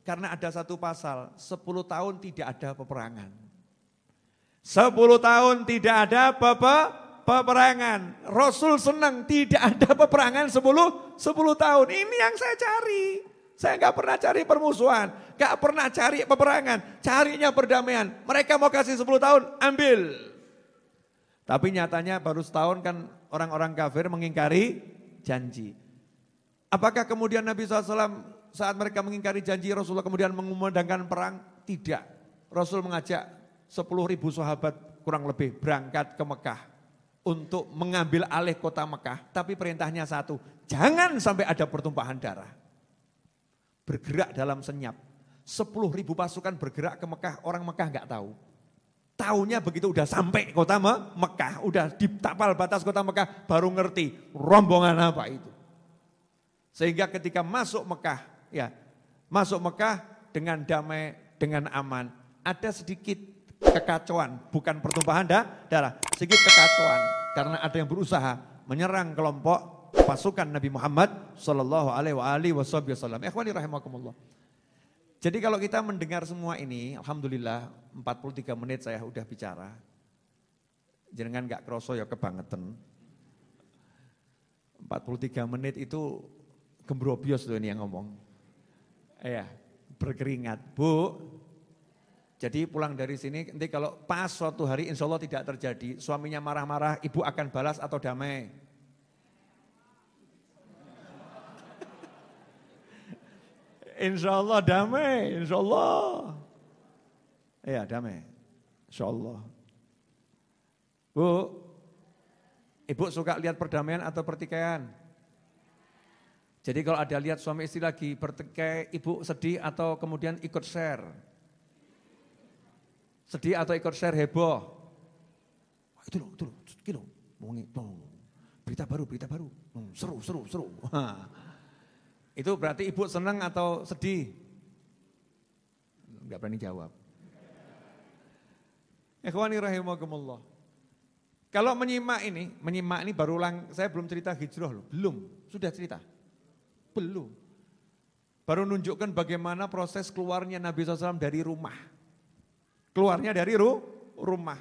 Karena ada satu pasal, 10 tahun tidak ada peperangan. 10 tahun tidak ada pepe, peperangan. Rasul senang tidak ada peperangan 10, 10 tahun. Ini yang saya cari. Saya nggak pernah cari permusuhan, nggak pernah cari peperangan, carinya perdamaian. Mereka mau kasih 10 tahun, ambil. Tapi nyatanya baru setahun kan orang-orang kafir mengingkari janji. Apakah kemudian Nabi SAW saat mereka mengingkari janji Rasulullah kemudian mengumandangkan perang? Tidak. Rasul mengajak 10 ribu sahabat kurang lebih berangkat ke Mekah untuk mengambil alih kota Mekah. Tapi perintahnya satu, jangan sampai ada pertumpahan darah bergerak dalam senyap. Sepuluh ribu pasukan bergerak ke Mekah, orang Mekah nggak tahu. Tahunya begitu udah sampai kota Mekah, udah di tapal batas kota Mekah, baru ngerti rombongan apa itu. Sehingga ketika masuk Mekah, ya masuk Mekah dengan damai, dengan aman. Ada sedikit kekacauan, bukan pertumpahan darah, sedikit kekacauan. Karena ada yang berusaha menyerang kelompok pasukan Nabi Muhammad Shallallahu Alaihi Wasallam. Ikhwani rahimakumullah. Jadi kalau kita mendengar semua ini, alhamdulillah 43 menit saya udah bicara. Jangan nggak kroso ya kebangetan. 43 menit itu gembrobios loh ini yang ngomong. Ya, berkeringat. Bu, jadi pulang dari sini nanti kalau pas suatu hari insya Allah tidak terjadi, suaminya marah-marah, ibu akan balas atau damai. Insya Allah damai, insya Allah. Iya damai, insya Allah. Bu, ibu suka lihat perdamaian atau pertikaian? Jadi kalau ada lihat suami istri lagi bertikai, ibu sedih atau kemudian ikut share? Sedih atau ikut share heboh? Itu loh, itu loh, itu loh. Berita baru, berita baru. Hmm, seru, seru, seru. <laughs> Itu berarti ibu senang atau sedih? Enggak berani jawab. Ikhwani rahimakumullah. Kalau menyimak ini, menyimak ini baru ulang saya belum cerita hijrah loh, belum, sudah cerita. Belum. Baru nunjukkan bagaimana proses keluarnya Nabi SAW dari rumah. Keluarnya dari ru, rumah.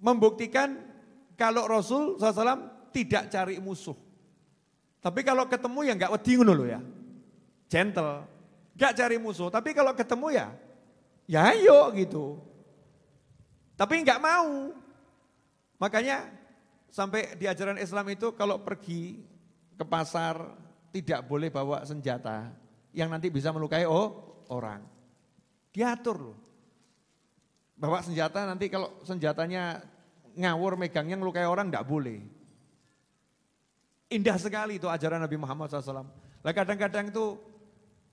Membuktikan kalau Rasul SAW tidak cari musuh. Tapi kalau ketemu ya nggak wedi ngono loh ya. Gentle. Nggak cari musuh, tapi kalau ketemu ya ya ayo gitu. Tapi nggak mau. Makanya sampai di ajaran Islam itu kalau pergi ke pasar tidak boleh bawa senjata yang nanti bisa melukai oh orang. Diatur loh. Bawa senjata nanti kalau senjatanya ngawur megangnya melukai orang enggak boleh. Indah sekali itu ajaran Nabi Muhammad SAW. Lah kadang-kadang itu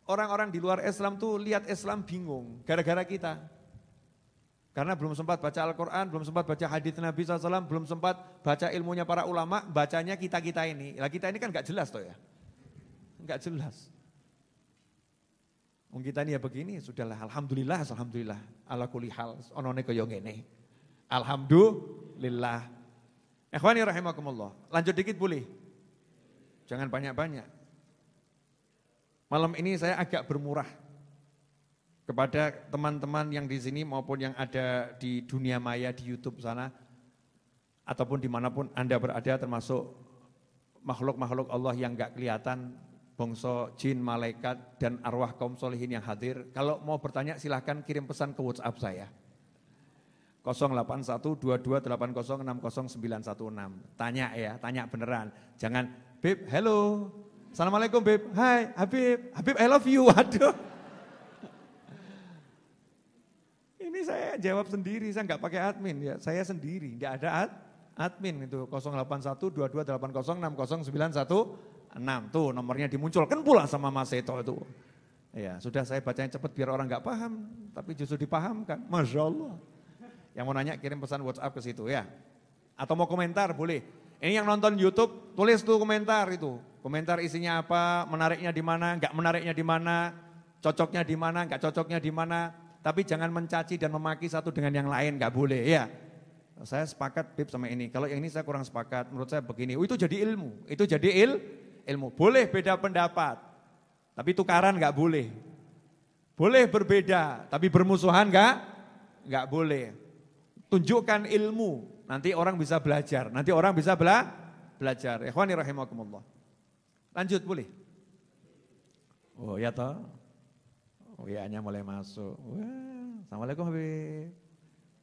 orang-orang di luar Islam tuh lihat Islam bingung gara-gara kita. Karena belum sempat baca Al-Quran, belum sempat baca hadis Nabi SAW, belum sempat baca ilmunya para ulama, bacanya kita-kita ini. Lah kita ini kan gak jelas tuh ya. Gak jelas. Mungkin kita ini ya begini, sudahlah alhamdulillah, alhamdulillah. Ala kulihal, onone kaya Alhamdulillah. Ikhwani rahimakumullah. Lanjut dikit boleh. Jangan banyak-banyak. Malam ini saya agak bermurah kepada teman-teman yang di sini maupun yang ada di dunia maya di YouTube sana ataupun dimanapun Anda berada termasuk makhluk-makhluk Allah yang gak kelihatan bongso jin, malaikat, dan arwah kaum solihin yang hadir. Kalau mau bertanya silahkan kirim pesan ke WhatsApp saya. 081228060916. Tanya ya, tanya beneran. Jangan Bib, hello. Assalamualaikum Bib. Hai, Habib. Habib, I love you. <laughs> Waduh. Ini saya jawab sendiri, saya nggak pakai admin ya. Saya sendiri, nggak ada ad, admin itu 081228060916 tuh nomornya dimunculkan pula sama Mas Seto itu. Ya, sudah saya bacanya cepat biar orang nggak paham, tapi justru dipahamkan. Masya Allah. Yang mau nanya kirim pesan WhatsApp ke situ ya. Atau mau komentar boleh ini yang nonton YouTube tulis tuh komentar itu. Komentar isinya apa, menariknya di mana, nggak menariknya di mana, cocoknya di mana, nggak cocoknya di mana. Tapi jangan mencaci dan memaki satu dengan yang lain, nggak boleh ya. Saya sepakat Bib sama ini. Kalau yang ini saya kurang sepakat. Menurut saya begini. Oh, itu jadi ilmu. Itu jadi il ilmu. Boleh beda pendapat. Tapi tukaran nggak boleh. Boleh berbeda, tapi bermusuhan nggak? Nggak boleh. Tunjukkan ilmu, Nanti orang bisa belajar, nanti orang bisa bela belajar. Ikhwani rahimakumullah. Lanjut boleh? Oh ya toh. Oh, WA-nya iya, mulai masuk. Wah, Assalamualaikum Habib.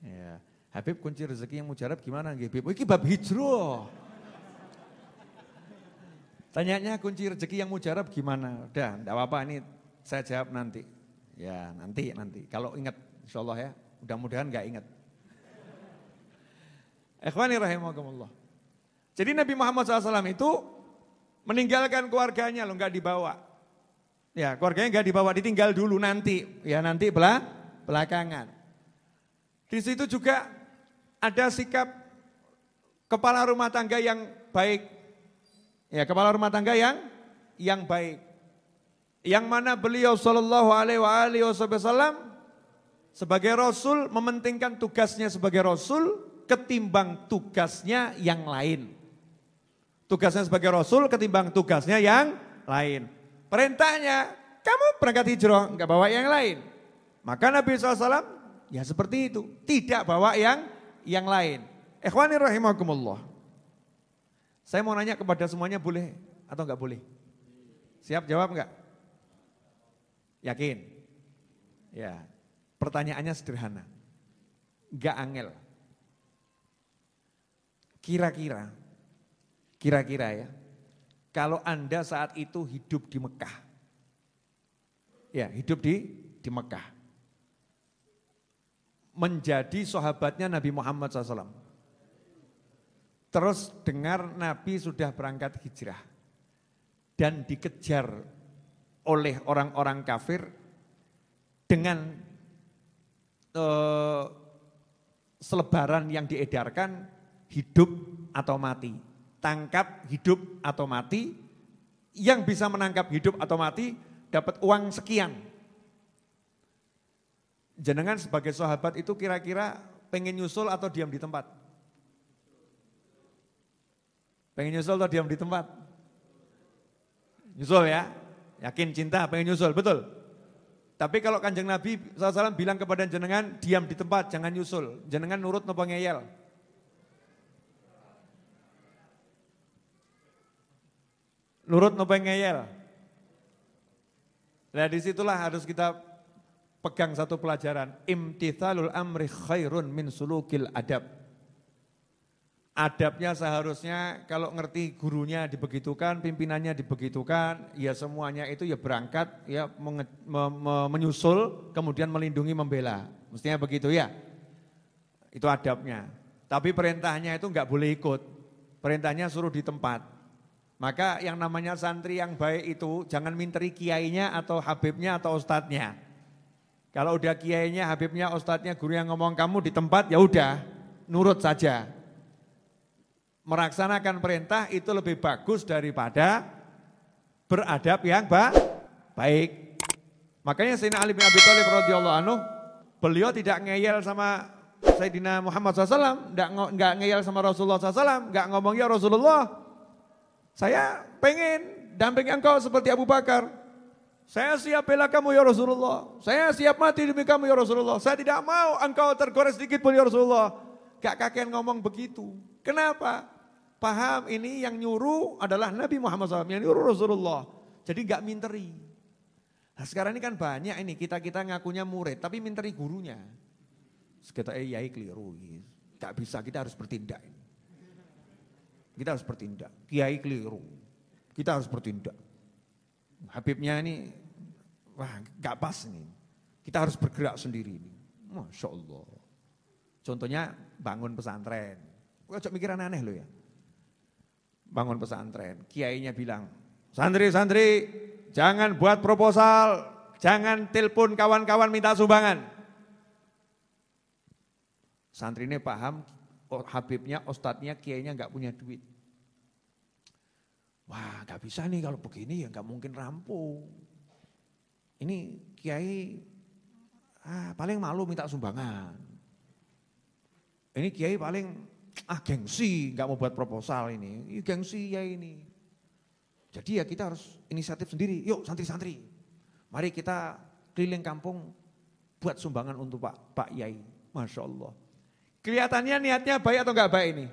Ya. Habib kunci rezeki yang mujarab gimana Habib? Oh, iki bab hijrah. Tanyanya kunci rezeki yang mujarab gimana? Udah, enggak apa-apa ini saya jawab nanti. Ya, nanti nanti. Kalau ingat insyaallah ya. Mudah-mudahan nggak ingat. Ikhwani rahimahumullah. Jadi Nabi Muhammad SAW itu meninggalkan keluarganya loh nggak dibawa. Ya keluarganya nggak dibawa, ditinggal dulu nanti. Ya nanti belah, belakangan. Di situ juga ada sikap kepala rumah tangga yang baik. Ya kepala rumah tangga yang yang baik. Yang mana beliau Shallallahu Alaihi Wasallam sebagai Rasul mementingkan tugasnya sebagai Rasul ketimbang tugasnya yang lain. Tugasnya sebagai rasul ketimbang tugasnya yang lain. Perintahnya, kamu berangkat hijrah, nggak bawa yang lain. Maka Nabi SAW ya seperti itu, tidak bawa yang yang lain. Ikhwani rahimahkumullah. Saya mau nanya kepada semuanya boleh atau enggak boleh? Siap jawab enggak? Yakin? Ya, pertanyaannya sederhana. Enggak angel. Kira-kira, kira-kira ya, kalau Anda saat itu hidup di Mekah, ya hidup di, di Mekah, menjadi sahabatnya Nabi Muhammad SAW. Terus dengar Nabi sudah berangkat hijrah dan dikejar oleh orang-orang kafir dengan uh, selebaran yang diedarkan hidup atau mati. Tangkap hidup atau mati. Yang bisa menangkap hidup atau mati dapat uang sekian. Jenengan sebagai sahabat itu kira-kira pengen nyusul atau diam di tempat? Pengen nyusul atau diam di tempat? Nyusul ya? Yakin cinta pengen nyusul, betul? Tapi kalau kanjeng Nabi SAW bilang kepada jenengan, diam di tempat, jangan nyusul. Jenengan nurut nopo ngeyel. nurut nopeng ngeyel. Nah disitulah harus kita pegang satu pelajaran. Imtithalul amri khairun min sulukil adab. Adabnya seharusnya kalau ngerti gurunya dibegitukan, pimpinannya dibegitukan, ya semuanya itu ya berangkat, ya menge, me, me, menyusul, kemudian melindungi, membela. Mestinya begitu ya. Itu adabnya. Tapi perintahnya itu nggak boleh ikut. Perintahnya suruh di tempat. Maka yang namanya santri yang baik itu jangan minteri kiainya atau habibnya atau ustadznya. Kalau udah kiainya, habibnya, ustadznya, guru yang ngomong kamu di tempat ya udah, nurut saja. Meraksanakan perintah itu lebih bagus daripada beradab yang ba baik. Makanya Sayyidina Ali bin Abi Thalib radhiyallahu anhu beliau tidak ngeyel sama Sayyidina Muhammad SAW, enggak, enggak ngeyel sama Rasulullah SAW, enggak ngomong ya Rasulullah, saya pengen dampingi engkau seperti Abu Bakar. Saya siap bela kamu ya Rasulullah. Saya siap mati demi kamu ya Rasulullah. Saya tidak mau engkau tergores sedikit pun ya Rasulullah. Gak kakek ngomong begitu. Kenapa? Paham ini yang nyuruh adalah Nabi Muhammad SAW. Yang nyuruh Rasulullah. Jadi gak minteri. Nah sekarang ini kan banyak ini kita-kita ngakunya murid. Tapi minteri gurunya. Sekitar eh yai keliru. Gitu. Gak bisa kita harus bertindak ini. Kita harus bertindak. Kiai keliru. Kita harus bertindak. Habibnya ini, wah gak pas nih. Kita harus bergerak sendiri ini. Masya Allah. Contohnya bangun pesantren. Kocok mikir aneh-aneh loh ya. Bangun pesantren. Kiainya bilang, santri-santri jangan buat proposal. Jangan telepon kawan-kawan minta sumbangan. Santri ini paham habibnya, ustadznya, kiainya nggak punya duit. Wah nggak bisa nih kalau begini ya nggak mungkin rampung. Ini kiai ah, paling malu minta sumbangan. Ini kiai paling ah gengsi nggak mau buat proposal ini, gengsi ya ini. Jadi ya kita harus inisiatif sendiri. Yuk santri-santri, mari kita keliling kampung buat sumbangan untuk Pak Pak Yai. Masya Allah. Kelihatannya niatnya baik atau enggak baik ini?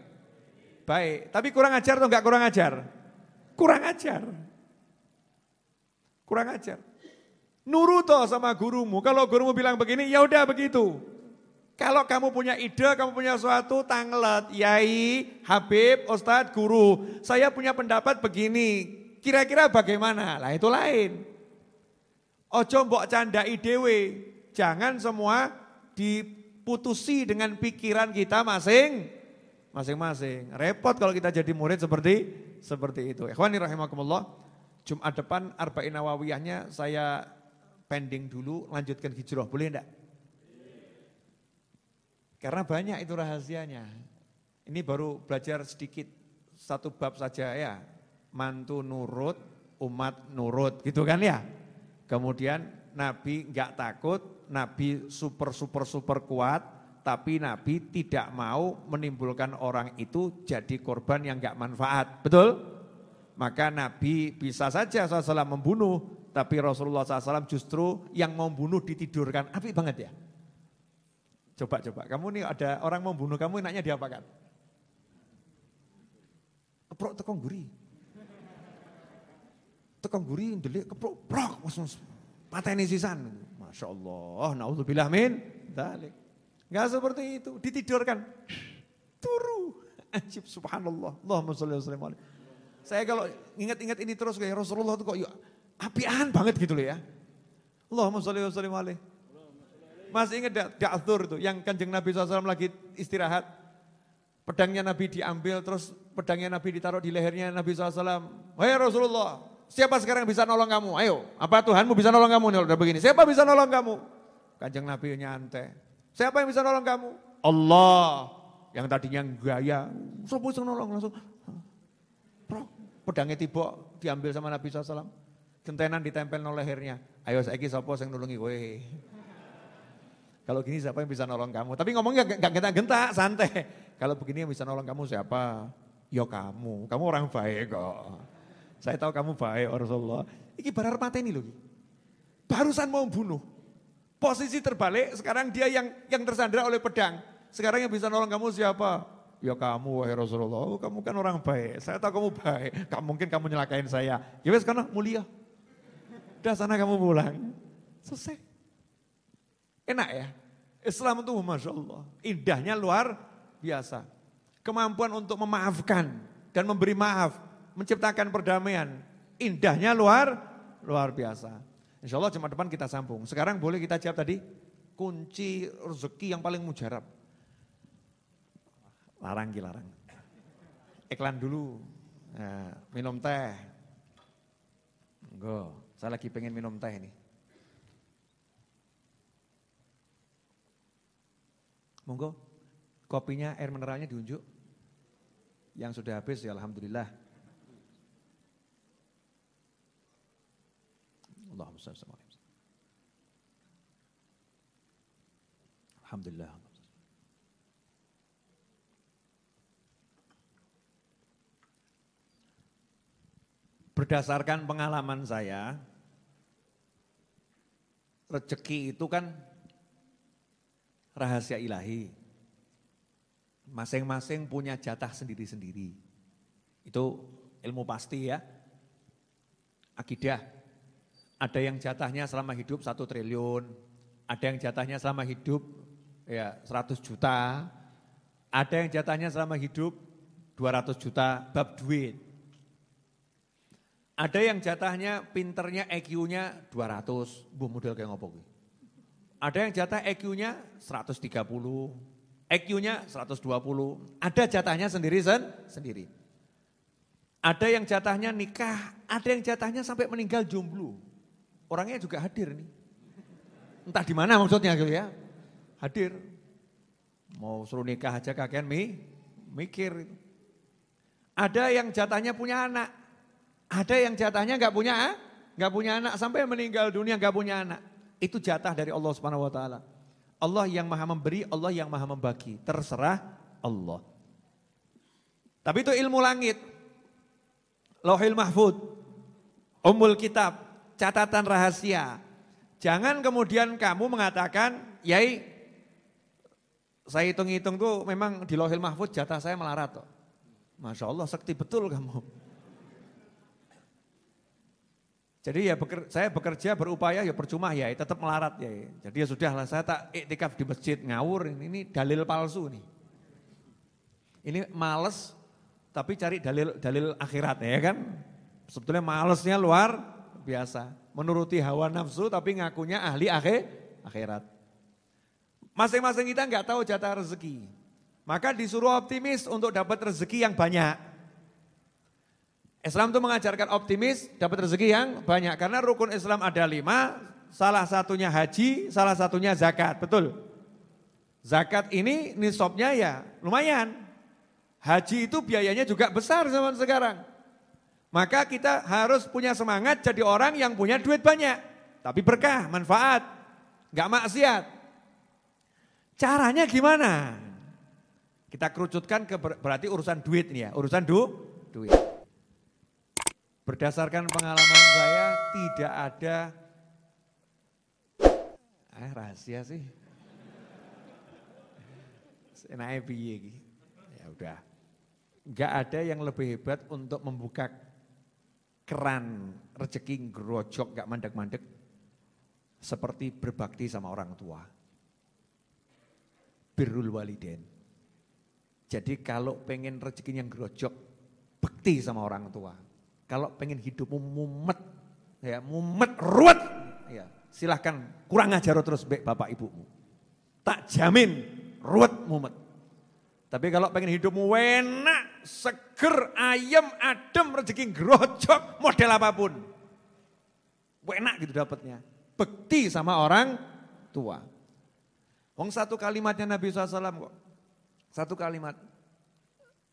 Baik, tapi kurang ajar atau enggak kurang ajar? Kurang ajar. Kurang ajar. Nurut sama gurumu. Kalau gurumu bilang begini, ya udah begitu. Kalau kamu punya ide, kamu punya suatu tanglet, yai, habib, ustadz, guru, saya punya pendapat begini, kira-kira bagaimana? Lah itu lain. Ojo mbok canda idewe, jangan semua di putusi dengan pikiran kita masing masing-masing. Repot kalau kita jadi murid seperti seperti itu. Ikhwani rahimakumullah. Jumat depan Arba'in Nawawiyahnya saya pending dulu lanjutkan hijrah. Boleh enggak? Karena banyak itu rahasianya. Ini baru belajar sedikit satu bab saja ya. Mantu nurut, umat nurut gitu kan ya. Kemudian Nabi nggak takut, nabi super super super kuat, tapi nabi tidak mau menimbulkan orang itu jadi korban yang gak manfaat. Betul? Maka nabi bisa saja SAW membunuh, tapi Rasulullah SAW justru yang membunuh ditidurkan. Api banget ya. Coba coba, kamu nih ada orang membunuh kamu enaknya diapakan? Keprok tekong guri. Tekong guri ndelik keprok prok pateni sisan. Masya Allah, na'udzubillah min. Dalik. Gak seperti itu, ditidurkan. Turu. Ajib, subhanallah. Allahumma salli wa Saya kalau ingat-ingat ini terus kayak Rasulullah itu kok yuk, ya apian banget gitu loh ya. Allahumma salli wa Masih ingat da'athur da itu, yang kanjeng Nabi SAW lagi istirahat. Pedangnya Nabi diambil, terus pedangnya Nabi ditaruh di lehernya Nabi SAW. Hei Rasulullah, Siapa sekarang bisa nolong kamu? Ayo, apa Tuhanmu bisa nolong kamu nih udah begini? Siapa bisa nolong kamu? Kanjeng Nabi nyantai. Siapa yang bisa nolong kamu? Allah. Yang tadinya gaya, sopo sing nolong langsung. Pro, pedangnya tiba diambil sama Nabi SAW. Kentenan ditempel no lehernya. Ayo saiki sopo yang nulungi kowe. Kalau gini siapa yang bisa nolong kamu? Tapi ngomongnya gak kita genta santai. Kalau begini yang bisa nolong kamu siapa? Yo ya kamu, kamu orang baik kok. Saya tahu kamu baik Rasulullah. Ini barar mata ini loh. Barusan mau bunuh. Posisi terbalik sekarang dia yang yang tersandra oleh pedang. Sekarang yang bisa nolong kamu siapa? Ya kamu wahai Rasulullah, oh, kamu kan orang baik. Saya tahu kamu baik. Kamu mungkin kamu nyelakain saya. Ya wes karena mulia. Udah sana kamu pulang. Selesai. Enak ya. Islam itu Masya Allah. Indahnya luar biasa. Kemampuan untuk memaafkan dan memberi maaf menciptakan perdamaian. Indahnya luar luar biasa. Insya Allah Jumat depan kita sambung. Sekarang boleh kita jawab tadi kunci rezeki yang paling mujarab. Larang larang. Iklan dulu. ya, minum teh. Go, saya lagi pengen minum teh ini. Monggo, kopinya air mineralnya diunjuk. Yang sudah habis ya Alhamdulillah. Allahumma salli wa الحمد Alhamdulillah. Berdasarkan pengalaman saya, rezeki itu kan rahasia ilahi. Masing-masing punya jatah sendiri-sendiri. Itu ilmu pasti ya. Akidah ada yang jatahnya selama hidup satu triliun, ada yang jatahnya selama hidup ya 100 juta, ada yang jatahnya selama hidup 200 juta bab duit. Ada yang jatahnya pinternya EQ-nya 200, bu model kayak ngopo Ada yang jatah EQ-nya 130, EQ-nya 120. Ada jatahnya sendiri sen, sendiri. Ada yang jatahnya nikah, ada yang jatahnya sampai meninggal jomblo orangnya juga hadir nih. Entah di mana maksudnya gitu ya. Hadir. Mau suruh nikah aja kakek mi, mikir. Ada yang jatahnya punya anak. Ada yang jatahnya nggak punya ah? nggak punya anak sampai meninggal dunia nggak punya anak. Itu jatah dari Allah Subhanahu wa taala. Allah yang Maha memberi, Allah yang Maha membagi. Terserah Allah. Tapi itu ilmu langit. Lauhil Mahfud. Umul Kitab catatan rahasia. Jangan kemudian kamu mengatakan, Yai, saya hitung-hitung tuh memang di lohil mahfud jatah saya melarat. Tuh. Masya Allah, sekti betul kamu. Jadi ya beker, saya bekerja berupaya ya percuma ya, tetap melarat ya. Jadi ya sudah lah, saya tak iktikaf di masjid ngawur ini, ini dalil palsu nih. Ini males tapi cari dalil dalil akhirat ya kan. Sebetulnya malesnya luar biasa. Menuruti hawa nafsu tapi ngakunya ahli akhir, akhirat. Masing-masing kita nggak tahu jatah rezeki. Maka disuruh optimis untuk dapat rezeki yang banyak. Islam itu mengajarkan optimis dapat rezeki yang banyak. Karena rukun Islam ada lima, salah satunya haji, salah satunya zakat. Betul? Zakat ini nisabnya ya lumayan. Haji itu biayanya juga besar zaman sekarang. Maka kita harus punya semangat jadi orang yang punya duit banyak. Tapi berkah, manfaat. Gak maksiat. Caranya gimana? Kita kerucutkan ke berarti urusan duit nih ya. Urusan du, duit. Berdasarkan pengalaman saya tidak ada eh rahasia sih. Enaknya piye Ya udah. Enggak ada yang lebih hebat untuk membuka keran rezeki grojok gak mandek-mandek seperti berbakti sama orang tua. Birrul waliden. Jadi kalau pengen rezeki yang grojok, bakti sama orang tua. Kalau pengen hidupmu mumet, ya mumet ruwet, ya silahkan kurang ajar terus baik bapak ibumu. Tak jamin ruwet mumet. Tapi kalau pengen hidupmu enak, seger, ayam, adem, rezeki grojok, model apapun. Enak gitu dapatnya. Bekti sama orang tua. Wong satu kalimatnya Nabi SAW kok. Satu kalimat.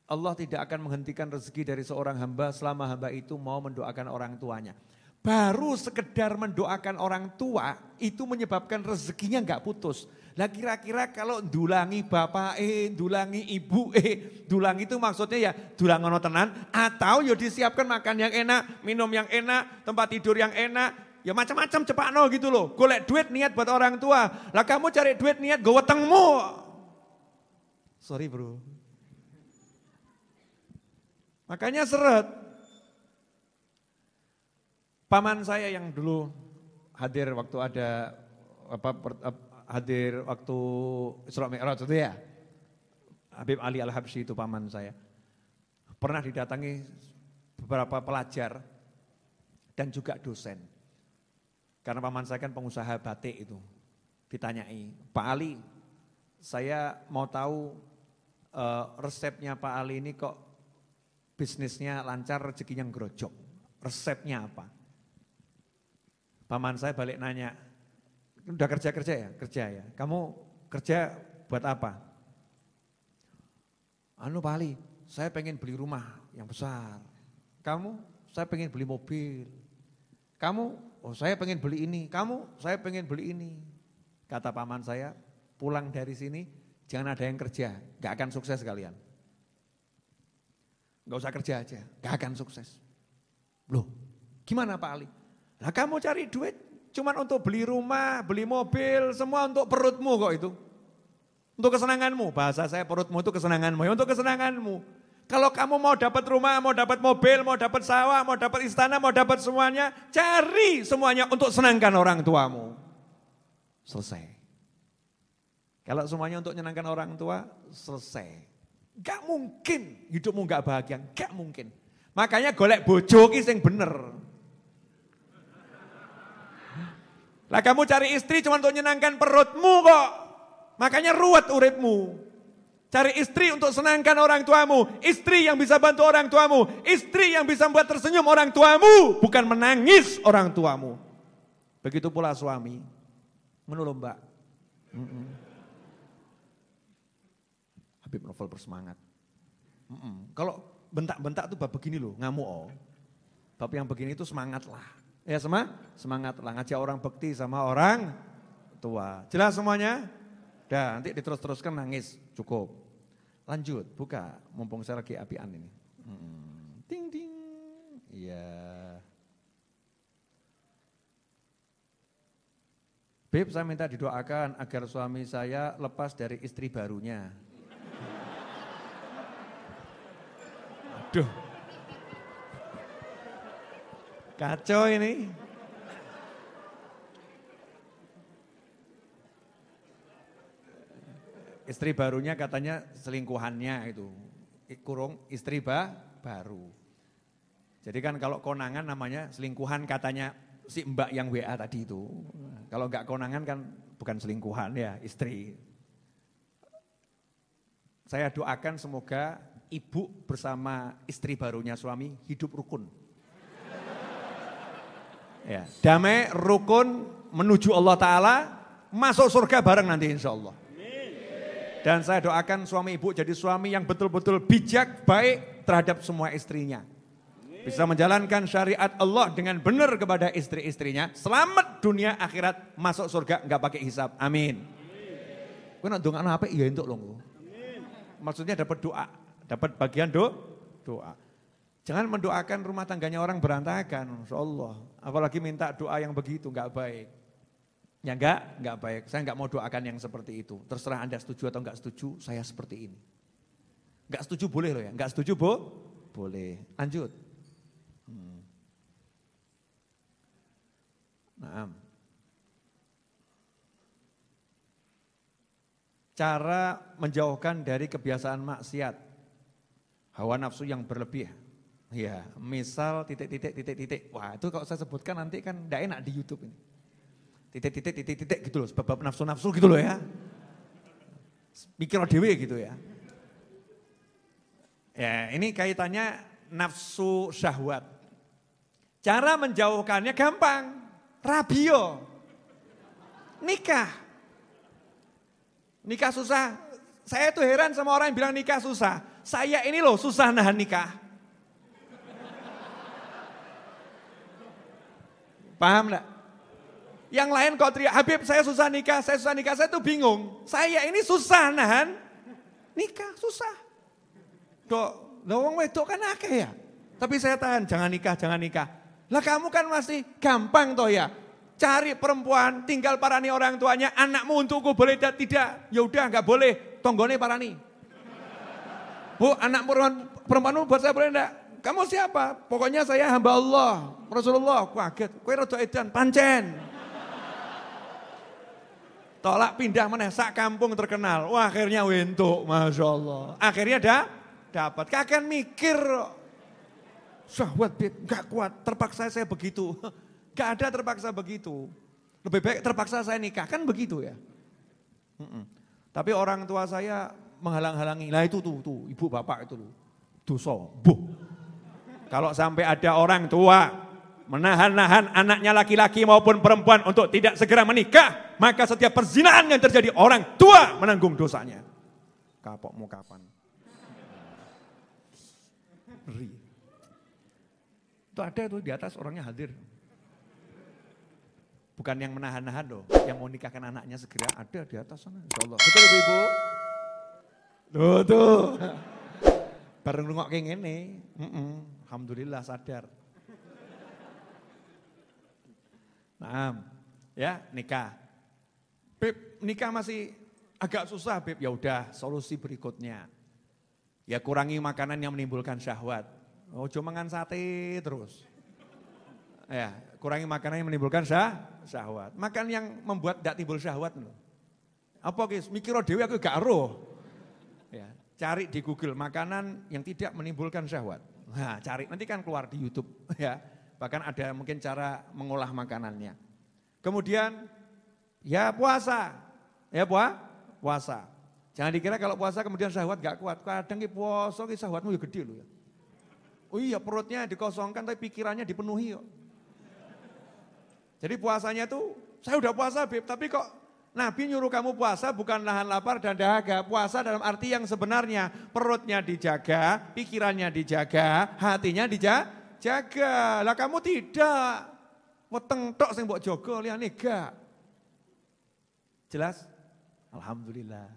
Allah tidak akan menghentikan rezeki dari seorang hamba selama hamba itu mau mendoakan orang tuanya. Baru sekedar mendoakan orang tua itu menyebabkan rezekinya nggak putus. Lah kira-kira kalau dulangi bapak eh, dulangi ibu eh, dulangi itu maksudnya ya dulang ono tenan atau ya disiapkan makan yang enak, minum yang enak, tempat tidur yang enak, ya macam-macam nol gitu loh. Golek duit niat buat orang tua. Lah kamu cari duit niat gue wetengmu. Sorry bro. Makanya seret. Paman saya yang dulu hadir waktu ada apa hadir waktu Isra Mi'raj itu ya. Habib Ali Al-Habsyi itu paman saya. Pernah didatangi beberapa pelajar dan juga dosen. Karena paman saya kan pengusaha batik itu. Ditanyai, Pak Ali, saya mau tahu uh, resepnya Pak Ali ini kok bisnisnya lancar, rezekinya ngerojok. Resepnya apa? Paman saya balik nanya, udah kerja-kerja ya? Kerja ya. Kamu kerja buat apa? Anu Pak Ali, saya pengen beli rumah yang besar. Kamu, saya pengen beli mobil. Kamu, oh saya pengen beli ini. Kamu, saya pengen beli ini. Kata paman saya, pulang dari sini jangan ada yang kerja, gak akan sukses kalian. Gak usah kerja aja, gak akan sukses. Loh, gimana Pak Ali? Lah kamu cari duit, Cuman untuk beli rumah, beli mobil, semua untuk perutmu kok itu. Untuk kesenanganmu, bahasa saya perutmu itu kesenanganmu, ya, untuk kesenanganmu. Kalau kamu mau dapat rumah, mau dapat mobil, mau dapat sawah, mau dapat istana, mau dapat semuanya, cari semuanya untuk senangkan orang tuamu. Selesai. Kalau semuanya untuk menyenangkan orang tua, selesai. Gak mungkin hidupmu gak bahagia, gak mungkin. Makanya golek bojo yang sing bener. Lah kamu cari istri cuma untuk menyenangkan perutmu kok. Makanya ruwet uripmu. Cari istri untuk senangkan orang tuamu. Istri yang bisa bantu orang tuamu. Istri yang bisa membuat tersenyum orang tuamu. Bukan menangis orang tuamu. Begitu pula suami. menurut mbak. Mm -mm. Habib Novel bersemangat. Mm -mm. Kalau bentak-bentak tuh bab begini loh, ngamuk oh. Bab yang begini itu semangat lah. Ya semangat, Semangatlah ngajak orang bekti sama orang tua. Jelas semuanya? Dan nanti diterus-teruskan nangis. Cukup. Lanjut, buka. Mumpung saya lagi apian ini. Hmm, ting ting. Iya. bib saya minta didoakan agar suami saya lepas dari istri barunya. Aduh. Kacau ini. Istri barunya katanya selingkuhannya itu. Kurung istri ba, baru. Jadi kan kalau konangan namanya selingkuhan katanya si mbak yang WA tadi itu. Kalau nggak konangan kan bukan selingkuhan ya istri. Saya doakan semoga ibu bersama istri barunya suami hidup rukun. Ya. Damai, rukun, menuju Allah Ta'ala, masuk surga bareng nanti insya Allah. Dan saya doakan suami ibu jadi suami yang betul-betul bijak, baik terhadap semua istrinya. Bisa menjalankan syariat Allah dengan benar kepada istri-istrinya. Selamat dunia akhirat, masuk surga, nggak pakai hisap. Amin. Kau nak apa? Iya untuk lo. Maksudnya dapat doa, dapat bagian do, doa. Jangan mendoakan rumah tangganya orang berantakan, Insya Allah. Apalagi minta doa yang begitu, nggak baik. Ya enggak, enggak baik. Saya enggak mau doakan yang seperti itu. Terserah Anda setuju atau enggak setuju, saya seperti ini. Enggak setuju boleh loh ya, enggak setuju bu? Boleh. Lanjut. Hmm. Cara menjauhkan dari kebiasaan maksiat. Hawa nafsu yang berlebih. Ya, misal titik-titik titik-titik. Wah, itu kalau saya sebutkan nanti kan tidak enak di YouTube ini. Titik-titik titik-titik gitu loh, sebab nafsu-nafsu gitu loh ya. Pikir dewe gitu ya. Ya, ini kaitannya nafsu syahwat. Cara menjauhkannya gampang. Rabio. Nikah. Nikah susah. Saya tuh heran sama orang yang bilang nikah susah. Saya ini loh susah nahan nikah. Paham enggak? Yang lain kok teriak, Habib saya susah nikah, saya susah nikah, saya tuh bingung. Saya ini susah nahan nikah, susah. Dok, doang wedok kan akeh ya. Tapi saya tahan, jangan nikah, jangan nikah. Lah kamu kan masih gampang toh ya. Cari perempuan, tinggal parani orang tuanya, anakmu untukku boleh dan tidak. yaudah udah nggak boleh, tonggone parani. Bu, anak perempuan, perempuanmu buat saya boleh enggak? kamu siapa? Pokoknya saya hamba Allah, Rasulullah. Kaget, kue rada edan, pancen. Tolak pindah mana, sak kampung terkenal. Wah akhirnya wentuk, Masya Allah. Akhirnya ada dapat. Kakek mikir, syahwat bib, gak kuat, terpaksa saya begitu. <laughs> Gak ada terpaksa begitu. Lebih baik terpaksa saya nikah, kan begitu ya. Tapi orang tua saya menghalang-halangi. Nah itu tuh, tuh ibu bapak itu tuh. so buh. Kalau sampai ada orang tua menahan-nahan anaknya laki-laki maupun perempuan untuk tidak segera menikah, maka setiap perzinahan yang terjadi orang tua menanggung dosanya. Kapokmu kapan? Ri. Itu ada tuh di atas orangnya hadir. Bukan yang menahan-nahan loh, yang mau nikahkan anaknya segera ada di atas sana insya Allah. Betul ibu-ibu? Tuh tuh. Bareng nengok kayak gini. Alhamdulillah sadar. Nah, ya nikah. Beb, nikah masih agak susah, Beb. Ya udah, solusi berikutnya. Ya kurangi makanan yang menimbulkan syahwat. Oh, cuma ngan sate terus. Ya, kurangi makanan yang menimbulkan syah, syahwat. Makan yang membuat tidak timbul syahwat loh. Apa guys, mikir dewi aku gak roh. Ya, cari di Google makanan yang tidak menimbulkan syahwat. Nah, cari nanti kan keluar di YouTube <laughs> ya. Bahkan ada mungkin cara mengolah makanannya. Kemudian ya puasa. Ya puah, puasa. Jangan dikira kalau puasa kemudian syahwat gak kuat. Kadang ki puasa ki syahwatmu ya gede loh ya. Oh iya perutnya dikosongkan tapi pikirannya dipenuhi Jadi puasanya tuh saya udah puasa Beb, tapi kok Nabi nyuruh kamu puasa bukan lahan lapar dan dahaga. Puasa dalam arti yang sebenarnya. Perutnya dijaga, pikirannya dijaga, hatinya dijaga. Lah kamu tidak. Weteng tok sing mbok jaga liyane gak. Jelas? Alhamdulillah.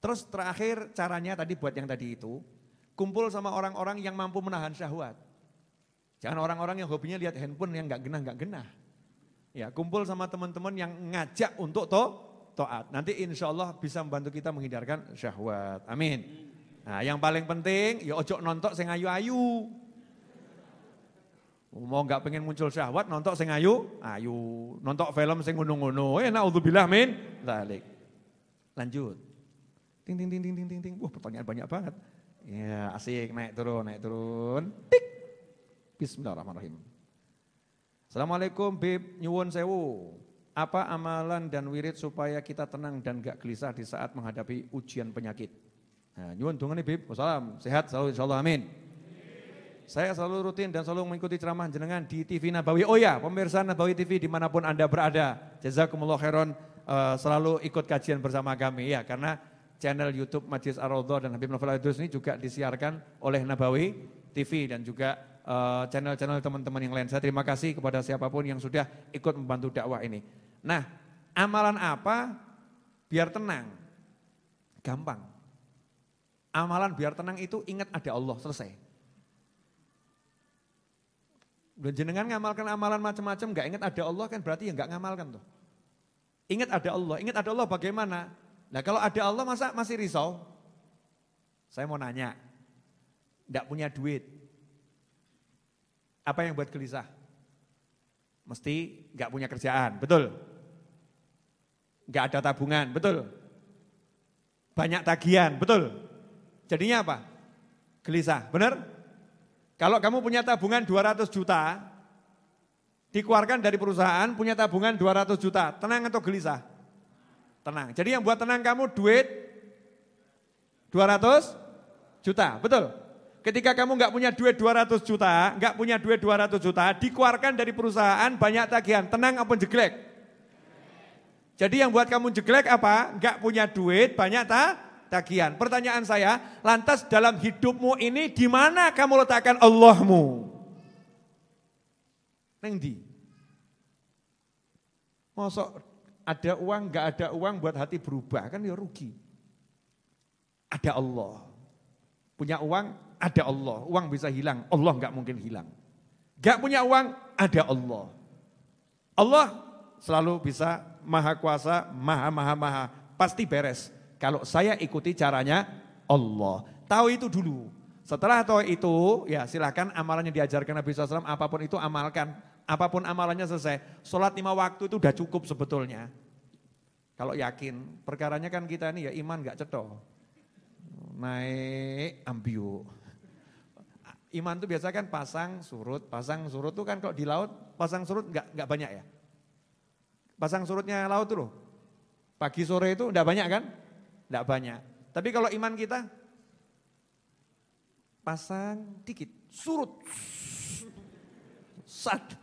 Terus terakhir caranya tadi buat yang tadi itu, kumpul sama orang-orang yang mampu menahan syahwat. Jangan orang-orang yang hobinya lihat handphone yang gak genah-gak genah gak genah. Ya, kumpul sama teman-teman yang ngajak untuk to toat. Nanti insya Allah bisa membantu kita menghindarkan syahwat. Amin. Nah, yang paling penting, ya ojok nontok sing ayu-ayu. Mau nggak pengen muncul syahwat, nontok sing ayu, ayu. Nontok film sing gunung-gunung. ya eh, naudzubillah min. balik Lanjut. Ting ting ting ting ting ting ting. Wah, pertanyaan banyak banget. Ya, asik naik turun, naik turun. Tik. Bismillahirrahmanirrahim. Assalamualaikum Bib, nyuwun sewu. Apa amalan dan wirid supaya kita tenang dan gak gelisah di saat menghadapi ujian penyakit? Nah, nyuwun dong nih Bib. Wassalam, sehat selalu insya Allah. amin. Saya selalu rutin dan selalu mengikuti ceramah jenengan di TV Nabawi. Oh ya, pemirsa Nabawi TV dimanapun Anda berada. Jazakumullah khairan uh, selalu ikut kajian bersama kami ya karena channel YouTube Majlis ar dan Habib Novel Idrus ini juga disiarkan oleh Nabawi TV dan juga Eh, channel-channel teman-teman yang lain. Saya terima kasih kepada siapapun yang sudah ikut membantu dakwah ini. Nah, amalan apa biar tenang? Gampang. Amalan biar tenang itu ingat ada Allah, selesai. Dan jenengan ngamalkan amalan macam-macam, gak ingat ada Allah kan berarti ya gak ngamalkan tuh. Ingat ada Allah, ingat ada Allah bagaimana? Nah kalau ada Allah masa masih risau? Saya mau nanya, gak punya duit, apa yang buat gelisah? Mesti nggak punya kerjaan, betul? Nggak ada tabungan, betul? Banyak tagihan, betul? Jadinya apa? Gelisah, benar? Kalau kamu punya tabungan 200 juta, dikeluarkan dari perusahaan punya tabungan 200 juta, tenang atau gelisah? Tenang. Jadi yang buat tenang kamu duit 200 juta, betul? Ketika kamu nggak punya duit 200 juta, nggak punya duit 200 juta, dikeluarkan dari perusahaan banyak tagihan. Tenang apa jeglek? Jadi yang buat kamu jeglek apa? Nggak punya duit, banyak ta tagihan. Pertanyaan saya, lantas dalam hidupmu ini di mana kamu letakkan Allahmu? Neng di. Masuk ada uang, nggak ada uang buat hati berubah, kan ya rugi. Ada Allah. Punya uang, ada Allah. Uang bisa hilang, Allah nggak mungkin hilang. Gak punya uang, ada Allah. Allah selalu bisa maha kuasa, maha maha maha. Pasti beres. Kalau saya ikuti caranya Allah. Tahu itu dulu. Setelah tahu itu, ya silahkan amalannya diajarkan Nabi SAW, apapun itu amalkan. Apapun amalannya selesai. Sholat lima waktu itu udah cukup sebetulnya. Kalau yakin, perkaranya kan kita ini ya iman gak cetok. Naik ambiu. Iman tuh biasa kan pasang surut, pasang surut tuh kan kalau di laut pasang surut nggak nggak banyak ya. Pasang surutnya laut tuh loh. Pagi sore itu nggak banyak kan? Nggak banyak. Tapi kalau iman kita pasang dikit, surut, sat,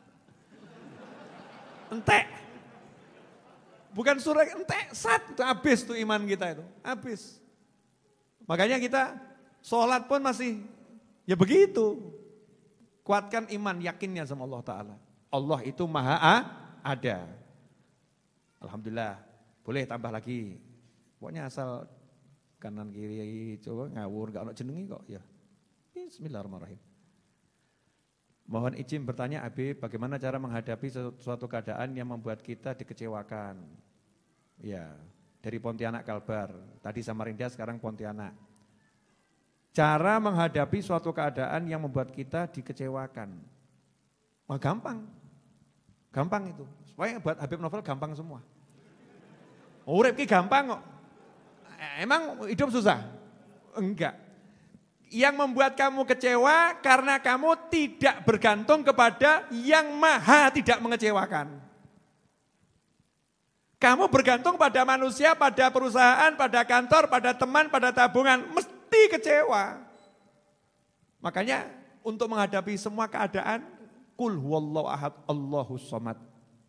entek. Bukan surut entek, sat, itu habis tuh iman kita itu, habis. Makanya kita sholat pun masih Ya begitu. Kuatkan iman, yakinnya sama Allah Ta'ala. Allah itu maha ada. Alhamdulillah. Boleh tambah lagi. Pokoknya asal kanan kiri coba ngawur gak ada jenengi kok ya. Bismillahirrahmanirrahim. Mohon izin bertanya Abi, bagaimana cara menghadapi suatu keadaan yang membuat kita dikecewakan? Ya, dari Pontianak Kalbar. Tadi Samarinda, sekarang Pontianak. Cara menghadapi suatu keadaan yang membuat kita dikecewakan. Wah gampang. Gampang itu. Supaya buat Habib Novel gampang semua. Urip ki gampang kok. Emang hidup susah? Enggak. Yang membuat kamu kecewa karena kamu tidak bergantung kepada yang maha tidak mengecewakan. Kamu bergantung pada manusia, pada perusahaan, pada kantor, pada teman, pada tabungan. Pasti kecewa. Makanya untuk menghadapi semua keadaan, kul huwallahu ahad Allahu somad.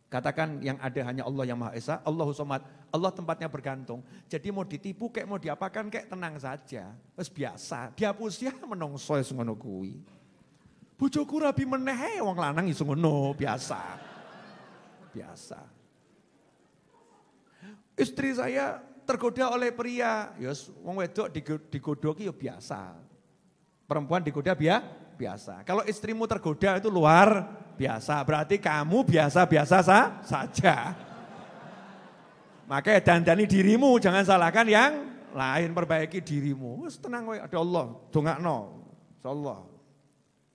Katakan yang ada hanya Allah yang Maha Esa, Allahu somad. Allah tempatnya bergantung. Jadi mau ditipu kayak mau diapakan kayak tenang saja. Terus biasa, Dia ya menongso sungguh kuwi. Bujuku rabi menehe wong lanang iso ngono, biasa. Biasa. Istri saya tergoda oleh pria. Ya wong wedok digoda ya biasa. Perempuan digoda biasa, biasa. Kalau istrimu tergoda itu luar biasa. Berarti kamu biasa-biasa sa saja. Makanya dandani dirimu, jangan salahkan yang lain, perbaiki dirimu. Wes tenang ada Allah, no, Allah,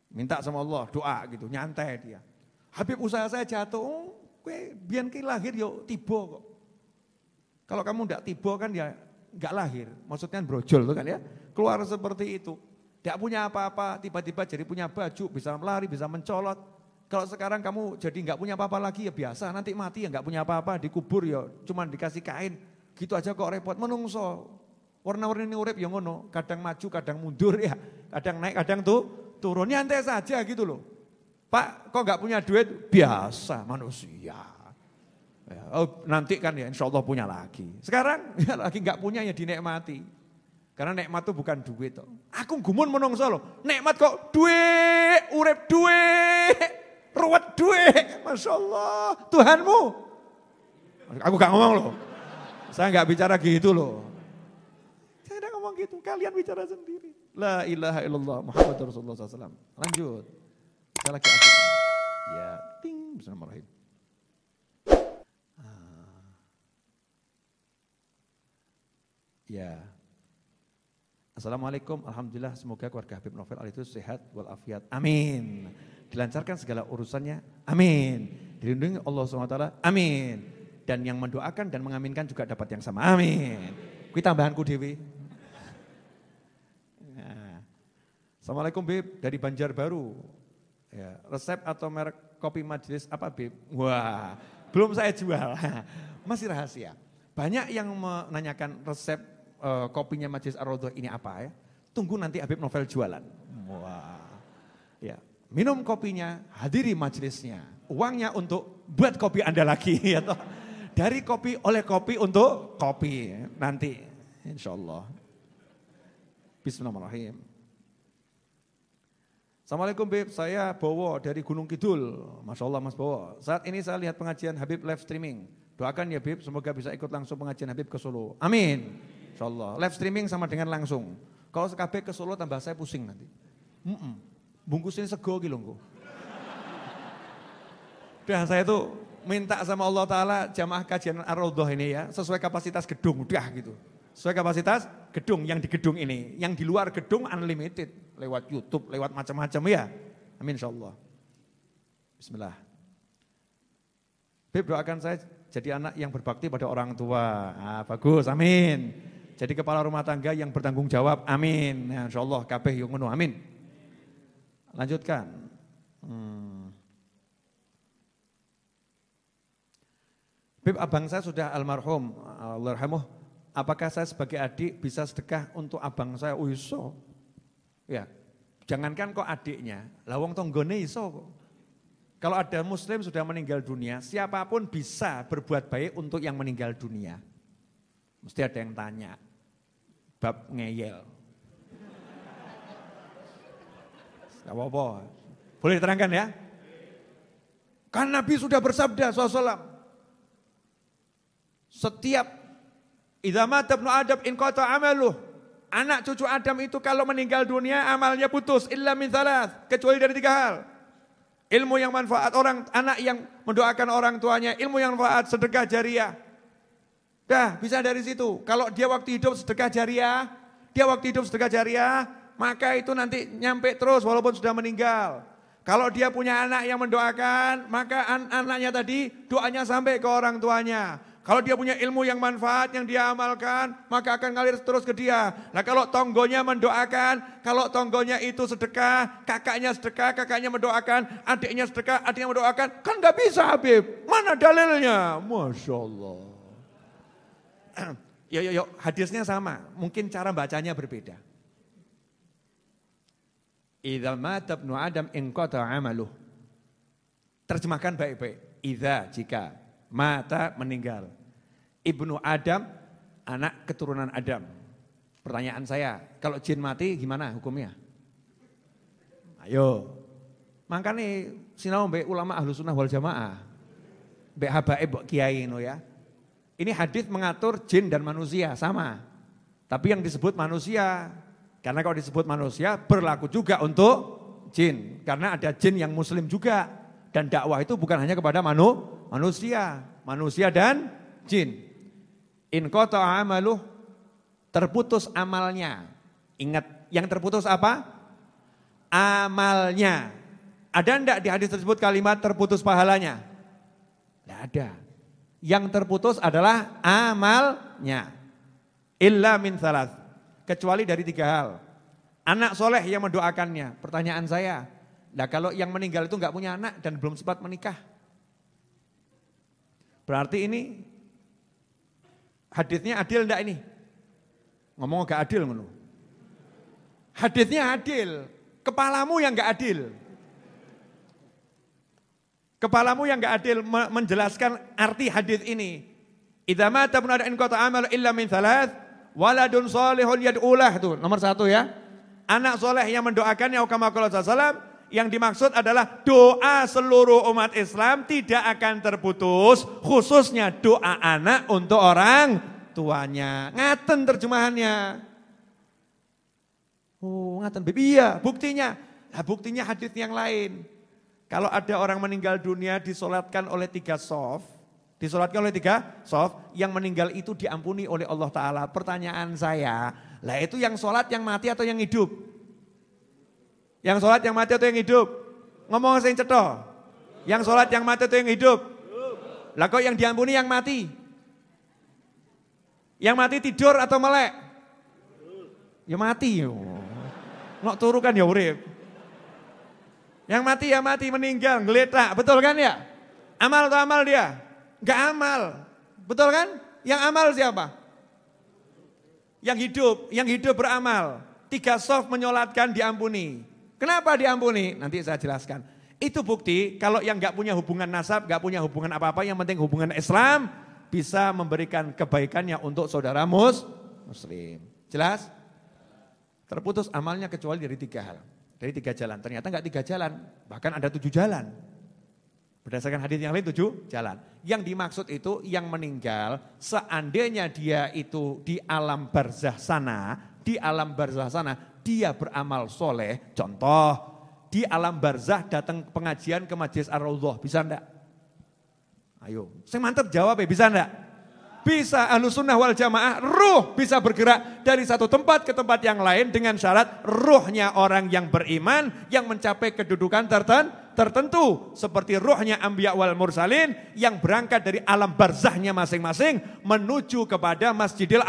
Minta sama Allah, doa gitu, nyantai dia. Habib usaha saya jatuh, oh, kue biar lahir yo ya tiba kok. Kalau kamu tidak tiba kan ya nggak lahir, maksudnya brojol tuh kan ya. Keluar seperti itu, tidak punya apa-apa, tiba-tiba jadi punya baju, bisa lari, bisa mencolot. Kalau sekarang kamu jadi nggak punya apa-apa lagi ya biasa, nanti mati ya nggak punya apa-apa, dikubur ya cuma dikasih kain. Gitu aja kok repot, menungso. Warna-warni ini urip ya ngono, kadang maju, kadang mundur ya, kadang naik, kadang tuh turunnya ente saja gitu loh. Pak, kok nggak punya duit? Biasa manusia. Ya. Oh, nanti kan ya insya Allah punya lagi. Sekarang <laughs> ya lagi nggak punya ya dinikmati. Karena nikmat itu bukan duit. Toh. Aku gumun menungso loh. Nikmat kok duit, urep duit, ruwet duit. Masya Allah, Tuhanmu. Aku gak ngomong loh. Saya nggak bicara gitu loh. Saya gak ngomong gitu, kalian bicara sendiri. La ilaha illallah Muhammad Rasulullah SAW. Lanjut. Saya lagi asyik. Ya, ting, bismillahirrahmanirrahim. Ya. Assalamualaikum, Alhamdulillah semoga keluarga Habib Novel Al itu sehat walafiat. Amin. Dilancarkan segala urusannya. Amin. Dilindungi Allah SWT. Amin. Dan yang mendoakan dan mengaminkan juga dapat yang sama. Amin. Kita tambahanku Dewi. Ya. Assalamualaikum Bib, dari Banjarbaru. Ya, resep atau merek kopi majelis apa Bib? Wah, belum saya jual. <laughs> Masih rahasia. Banyak yang menanyakan resep uh, kopinya Majlis Arodoh ini apa ya. Tunggu nanti Habib Novel jualan. Wah. Ya. Minum kopinya, hadiri majelisnya. Uangnya untuk buat kopi Anda lagi. <laughs> Ya toh. Dari kopi oleh kopi untuk kopi ya, nanti. Insya Allah. Bismillahirrahmanirrahim. Assalamualaikum Bib, saya Bowo dari Gunung Kidul. Masya Allah Mas Bowo. Saat ini saya lihat pengajian Habib live streaming. Doakan ya Bib, semoga bisa ikut langsung pengajian Habib ke Solo. Amin. Insya Allah. Live streaming sama dengan langsung. Kalau KB ke Solo tambah saya pusing nanti. Mm -mm. Bungkusin sego gitu Udah saya tuh minta sama Allah Ta'ala jamaah kajian ar ini ya. Sesuai kapasitas gedung, udah gitu. Sesuai kapasitas gedung yang di gedung ini. Yang di luar gedung unlimited. Lewat Youtube, lewat macam-macam ya. Amin insya Allah. Bismillah. Beb doakan saya jadi anak yang berbakti pada orang tua. Ah, bagus, amin jadi kepala rumah tangga yang bertanggung jawab. Amin. Ya, insya Allah kabeh yang ngono. Amin. Lanjutkan. Hmm. Bib abang saya sudah almarhum, Allahumma. Apakah saya sebagai adik bisa sedekah untuk abang saya? Oh iso. Ya. Jangankan kok adiknya, lawang tonggone iso kok. Kalau ada muslim sudah meninggal dunia, siapapun bisa berbuat baik untuk yang meninggal dunia. Mesti ada yang tanya, bab ngeyel. Tidak apa-apa. Boleh diterangkan ya? Kan Nabi sudah bersabda SAW. Setiap idamat tabnu adab in kota amaluh. Anak cucu Adam itu kalau meninggal dunia amalnya putus. Illa min thalath. Kecuali dari tiga hal. Ilmu yang manfaat orang, anak yang mendoakan orang tuanya. Ilmu yang manfaat, sedekah jariah. Dah, bisa dari situ. Kalau dia waktu hidup sedekah jariah, dia waktu hidup sedekah jariah, maka itu nanti nyampe terus walaupun sudah meninggal. Kalau dia punya anak yang mendoakan, maka an anaknya tadi doanya sampai ke orang tuanya. Kalau dia punya ilmu yang manfaat yang dia amalkan, maka akan ngalir terus ke dia. Nah kalau tonggonya mendoakan, kalau tonggonya itu sedekah, kakaknya sedekah, kakaknya mendoakan, adiknya sedekah, adiknya mendoakan, kan gak bisa Habib. Mana dalilnya? Masya Allah. <clears throat> yo yo yo hadisnya sama, mungkin cara bacanya berbeda. Idza mata ibnu Adam inqata amaluh. Terjemahkan baik-baik. Idza jika mata meninggal. Ibnu Adam anak keturunan Adam. Pertanyaan saya, kalau jin mati gimana hukumnya? Ayo. Makanya sinau mbek ulama ahlu sunnah wal jamaah. Mbek habaib kiai no ya. Ini hadis mengatur jin dan manusia sama. Tapi yang disebut manusia, karena kalau disebut manusia berlaku juga untuk jin. Karena ada jin yang muslim juga. Dan dakwah itu bukan hanya kepada manu, manusia. Manusia dan jin. In kota amaluh, terputus amalnya. Ingat, yang terputus apa? Amalnya. Ada enggak di hadis tersebut kalimat terputus pahalanya? Tidak ada. Yang terputus adalah amalnya. Illa min salat. Kecuali dari tiga hal. Anak soleh yang mendoakannya. Pertanyaan saya. Nah kalau yang meninggal itu nggak punya anak dan belum sempat menikah. Berarti ini hadisnya adil enggak ini? Ngomong enggak adil menurut. Hadisnya adil, kepalamu yang enggak adil. Kepalamu yang gak adil menjelaskan arti hadis ini. Idza mata ibnu in qata amal illa min thalath waladun salihun yad'ulah tuh nomor satu ya. Anak soleh yang mendoakan ya kama qala sallam yang dimaksud adalah doa seluruh umat Islam tidak akan terputus khususnya doa anak untuk orang tuanya. Ngaten terjemahannya. Oh, ngaten. Iya, buktinya. Nah, buktinya hadis yang lain. Kalau ada orang meninggal dunia disolatkan oleh tiga sof, disolatkan oleh tiga sof, yang meninggal itu diampuni oleh Allah Ta'ala. Pertanyaan saya, lah itu yang sholat yang mati atau yang hidup? Yang sholat yang mati atau yang hidup? Ngomong sing ceto. Yang sholat yang mati atau yang hidup? Lah kok yang diampuni yang mati? Yang mati tidur atau melek? Ya mati yo. turu kan ya urip. Yang mati ya mati, meninggal, ngeletak, Betul kan ya? Amal atau amal dia? Enggak amal. Betul kan? Yang amal siapa? Yang hidup, yang hidup beramal. Tiga sof menyolatkan diampuni. Kenapa diampuni? Nanti saya jelaskan. Itu bukti kalau yang gak punya hubungan nasab, gak punya hubungan apa-apa, yang penting hubungan Islam, bisa memberikan kebaikannya untuk saudara muslim. Jelas? Terputus amalnya kecuali dari tiga hal. Dari tiga jalan. Ternyata nggak tiga jalan, bahkan ada tujuh jalan. Berdasarkan hadis yang lain tujuh jalan. Yang dimaksud itu yang meninggal seandainya dia itu di alam barzah sana, di alam barzah sana dia beramal soleh. Contoh di alam barzah datang pengajian ke majelis ar bisa enggak? Ayo, saya mantap jawab ya bisa enggak? bisa ahlu sunnah wal jamaah ruh bisa bergerak dari satu tempat ke tempat yang lain dengan syarat ruhnya orang yang beriman yang mencapai kedudukan tertentu tertentu seperti ruhnya Ambiya wal Mursalin yang berangkat dari alam barzahnya masing-masing menuju kepada Masjidil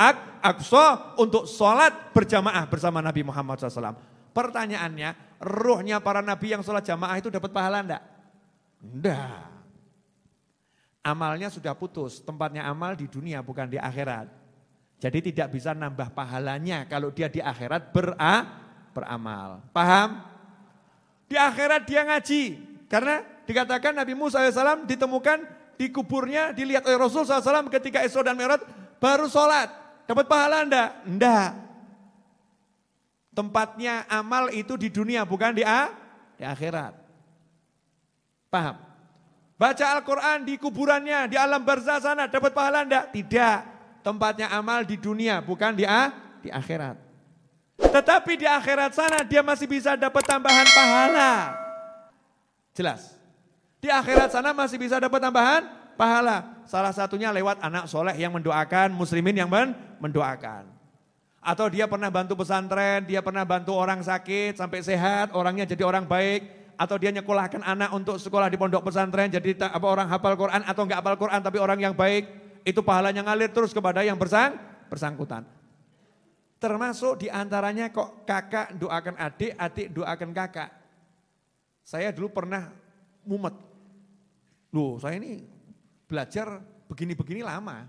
Aqsa untuk sholat berjamaah bersama Nabi Muhammad SAW. Pertanyaannya, ruhnya para nabi yang sholat jamaah itu dapat pahala enggak? Enggak amalnya sudah putus. Tempatnya amal di dunia bukan di akhirat. Jadi tidak bisa nambah pahalanya kalau dia di akhirat bera, beramal. Paham? Di akhirat dia ngaji. Karena dikatakan Nabi Musa SAW ditemukan di kuburnya dilihat oleh Rasul SAW ketika Isra dan Mi'raj baru sholat. Dapat pahala enggak? Enggak. Tempatnya amal itu di dunia bukan di, a, di akhirat. Paham? Baca Al-Quran di kuburannya, di alam barzah sana, dapat pahala enggak? Tidak. Tempatnya amal di dunia, bukan di, ah, di akhirat. Tetapi di akhirat sana dia masih bisa dapat tambahan pahala. Jelas. Di akhirat sana masih bisa dapat tambahan pahala. Salah satunya lewat anak soleh yang mendoakan, muslimin yang men mendoakan. Atau dia pernah bantu pesantren, dia pernah bantu orang sakit sampai sehat, orangnya jadi orang baik atau dia nyekolahkan anak untuk sekolah di pondok pesantren jadi tak, apa orang hafal Quran atau nggak hafal Quran tapi orang yang baik itu pahalanya ngalir terus kepada yang bersang bersangkutan. Termasuk diantaranya kok kakak doakan adik, adik doakan kakak. Saya dulu pernah mumet. Loh saya ini belajar begini-begini lama.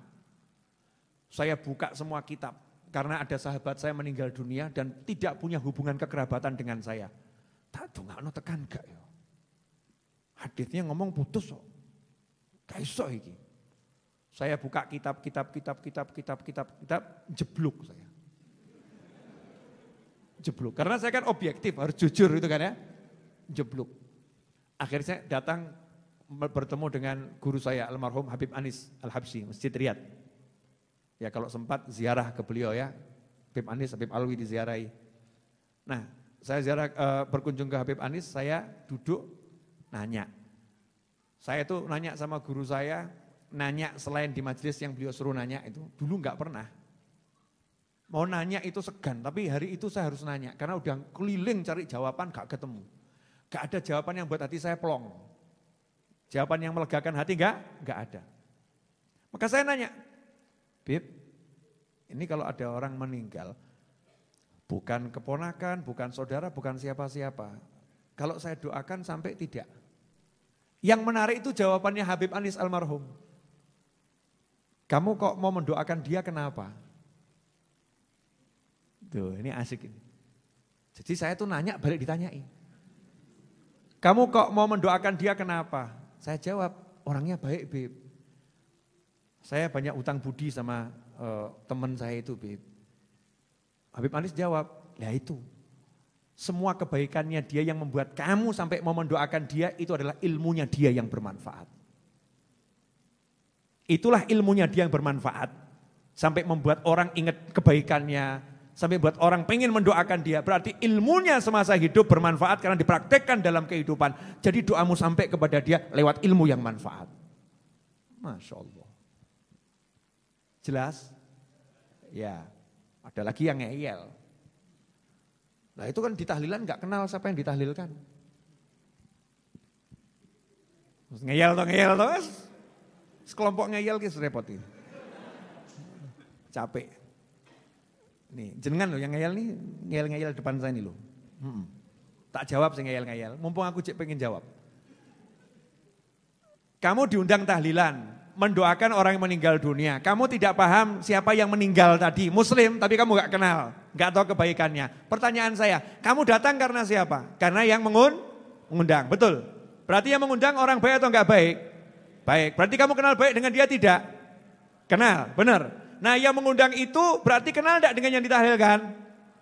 Saya buka semua kitab karena ada sahabat saya meninggal dunia dan tidak punya hubungan kekerabatan dengan saya. Tak dongakno tekan gak yo. Hadisnya ngomong putus kok. Gak iso iki. Saya buka kitab kitab kitab kitab kitab kitab kitab jeblok saya. Jeblok. Karena saya kan objektif, harus jujur itu kan ya. Jeblok. Akhirnya saya datang bertemu dengan guru saya almarhum Habib Anis Al-Habsi, Masjid Riyad. Ya kalau sempat ziarah ke beliau ya, Habib Anis, Habib Alwi diziarahi. Nah, saya ziarah uh, berkunjung ke Habib Anis, saya duduk nanya. Saya itu nanya sama guru saya, nanya selain di majelis yang beliau suruh nanya itu, dulu nggak pernah. Mau nanya itu segan, tapi hari itu saya harus nanya. Karena udah keliling cari jawaban gak ketemu. Gak ada jawaban yang buat hati saya pelong. Jawaban yang melegakan hati gak? Gak ada. Maka saya nanya, Bib, ini kalau ada orang meninggal, Bukan keponakan, bukan saudara, bukan siapa-siapa. Kalau saya doakan sampai tidak. Yang menarik itu jawabannya Habib Anis almarhum. Kamu kok mau mendoakan dia kenapa? Tuh, ini asik ini. Jadi saya tuh nanya balik ditanyain. Kamu kok mau mendoakan dia kenapa? Saya jawab, orangnya baik, Bib. Saya banyak utang budi sama uh, teman saya itu, Bib. Habib Anies jawab, ya itu. Semua kebaikannya dia yang membuat kamu sampai mau mendoakan dia, itu adalah ilmunya dia yang bermanfaat. Itulah ilmunya dia yang bermanfaat. Sampai membuat orang ingat kebaikannya, sampai buat orang pengen mendoakan dia. Berarti ilmunya semasa hidup bermanfaat karena dipraktekkan dalam kehidupan. Jadi doamu sampai kepada dia lewat ilmu yang manfaat. Masya Allah. Jelas? Ya. Ada lagi yang ngeyel. Nah itu kan ditahlilan gak kenal siapa yang ditahlilkan. Ngeyel tuh ngeyel tuh. Sekelompok ngeyel guys repot ini. Capek. Nih, jenengan loh yang ngeyel nih, ngeyel-ngeyel depan saya nih loh. Hmm. Tak jawab saya ngeyel-ngeyel, mumpung aku cek pengen jawab. Kamu diundang tahlilan, mendoakan orang yang meninggal dunia. Kamu tidak paham siapa yang meninggal tadi, muslim tapi kamu gak kenal, gak tahu kebaikannya. Pertanyaan saya, kamu datang karena siapa? Karena yang mengun, mengundang, betul. Berarti yang mengundang orang baik atau gak baik? Baik, berarti kamu kenal baik dengan dia tidak? Kenal, benar. Nah yang mengundang itu berarti kenal tidak dengan yang ditahlilkan?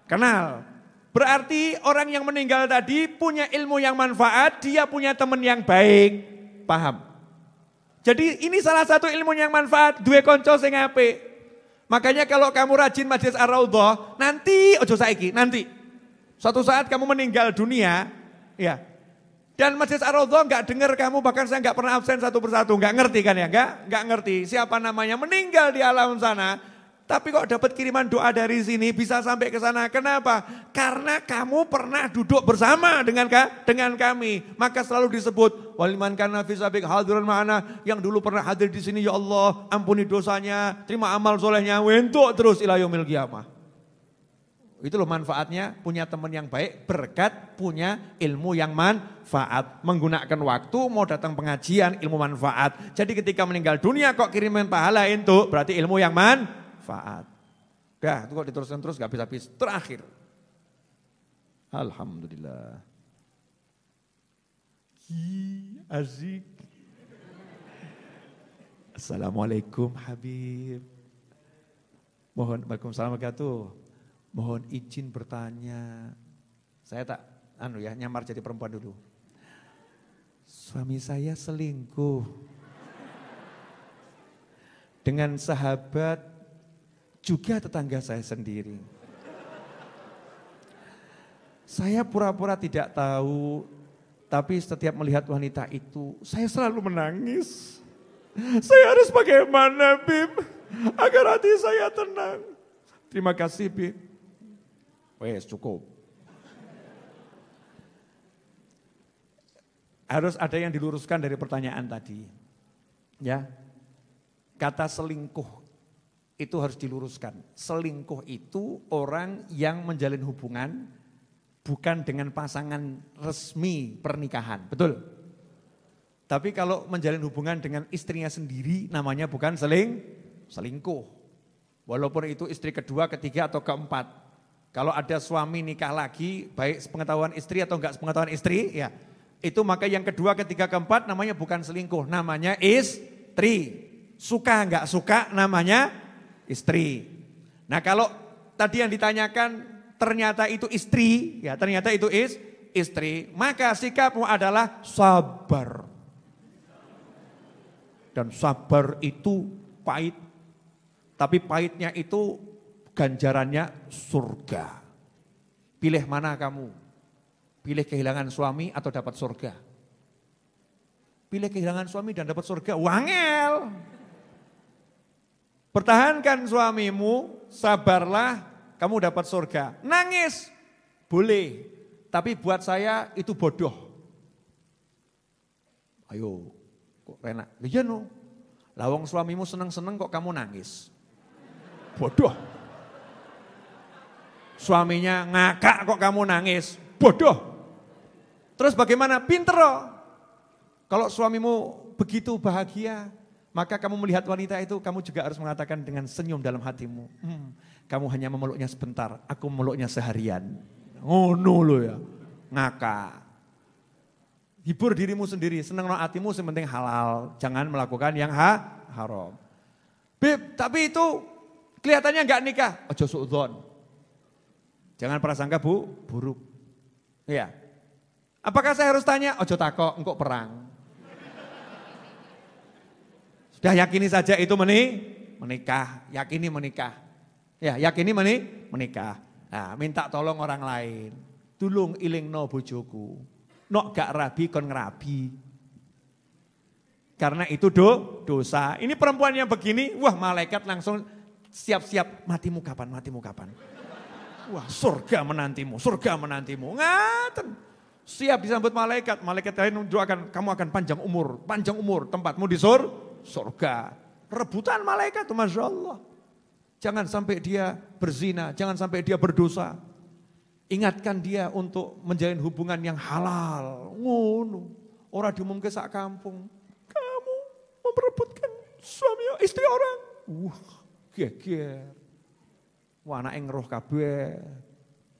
Kenal. Berarti orang yang meninggal tadi punya ilmu yang manfaat, dia punya teman yang baik. Paham? Jadi ini salah satu ilmu yang manfaat, dua konco sing apik. Makanya kalau kamu rajin majelis ar nanti ojo saiki, nanti. Suatu saat kamu meninggal dunia, ya. Dan majelis Ar-Raudhah enggak dengar kamu, bahkan saya enggak pernah absen satu persatu, enggak ngerti kan ya, enggak? Enggak ngerti siapa namanya meninggal di alam sana, tapi kok dapat kiriman doa dari sini bisa sampai ke sana. Kenapa? Karena kamu pernah duduk bersama dengan dengan kami. Maka selalu disebut waliman kana fisabik hadirun yang dulu pernah hadir di sini ya Allah, ampuni dosanya, terima amal solehnya, wentuk terus ilayomil yaumil Itu loh manfaatnya punya teman yang baik berkat punya ilmu yang manfaat. Menggunakan waktu mau datang pengajian ilmu manfaat. Jadi ketika meninggal dunia kok kiriman pahala itu berarti ilmu yang manfaat manfaat. Dah, itu kok diteruskan terus gak habis-habis. Terakhir. Alhamdulillah. Ki Azik. Assalamualaikum Habib. Mohon, Waalaikumsalam wabarakatuh. Mohon izin bertanya. Saya tak, anu ya, nyamar jadi perempuan dulu. Suami saya selingkuh dengan sahabat juga tetangga saya sendiri. Saya pura-pura tidak tahu, tapi setiap melihat wanita itu, saya selalu menangis. Saya harus bagaimana, Bim, Agar hati saya tenang. Terima kasih, Bim. Wes, cukup. Harus ada yang diluruskan dari pertanyaan tadi. Ya. Kata selingkuh itu harus diluruskan. Selingkuh itu orang yang menjalin hubungan bukan dengan pasangan resmi pernikahan, betul? Tapi kalau menjalin hubungan dengan istrinya sendiri namanya bukan seling, selingkuh. Walaupun itu istri kedua, ketiga atau keempat. Kalau ada suami nikah lagi, baik sepengetahuan istri atau enggak sepengetahuan istri, ya itu maka yang kedua, ketiga, keempat namanya bukan selingkuh, namanya istri. Suka enggak suka namanya istri. Nah kalau tadi yang ditanyakan ternyata itu istri, ya ternyata itu is, istri, maka sikapmu adalah sabar. Dan sabar itu pahit, tapi pahitnya itu ganjarannya surga. Pilih mana kamu? Pilih kehilangan suami atau dapat surga? Pilih kehilangan suami dan dapat surga, wangel. Pertahankan suamimu, sabarlah, kamu dapat surga. Nangis, boleh. Tapi buat saya itu bodoh. Ayo, kok Rena? Iya no. Lawang suamimu seneng-seneng kok kamu nangis. Bodoh. Suaminya ngakak kok kamu nangis. Bodoh. Terus bagaimana? Pinter. Kalau suamimu begitu bahagia, maka kamu melihat wanita itu, kamu juga harus mengatakan dengan senyum dalam hatimu. Hmm, kamu hanya memeluknya sebentar, aku memeluknya seharian. Oh no lo ya, ngakak. Hibur dirimu sendiri, seneng no hatimu sementing halal. Jangan melakukan yang ha, haram. Bib, tapi itu kelihatannya nggak nikah. Ojo suudon. Jangan prasangka bu, buruk. Iya. Apakah saya harus tanya, ojo takok, engkau perang. Sudah yakini saja itu meni, menikah, yakini menikah. Ya, yakini meni, menikah. Nah, minta tolong orang lain. Tulung iling no bojoku. No gak rabi kon ngerabi. Karena itu do, dosa. Ini perempuan yang begini, wah malaikat langsung siap-siap matimu kapan, matimu kapan. Wah surga menantimu, surga menantimu. Ngaten. Siap disambut malaikat. Malaikat lain doakan kamu akan panjang umur, panjang umur tempatmu di sur, surga. Rebutan malaikat, Masya Allah. Jangan sampai dia berzina, jangan sampai dia berdosa. Ingatkan dia untuk menjalin hubungan yang halal. Ngono. Orang diumumkan saat kampung. Kamu memperebutkan suami istri orang. Wah, uh, geger. Wah, anak yang roh kabeh.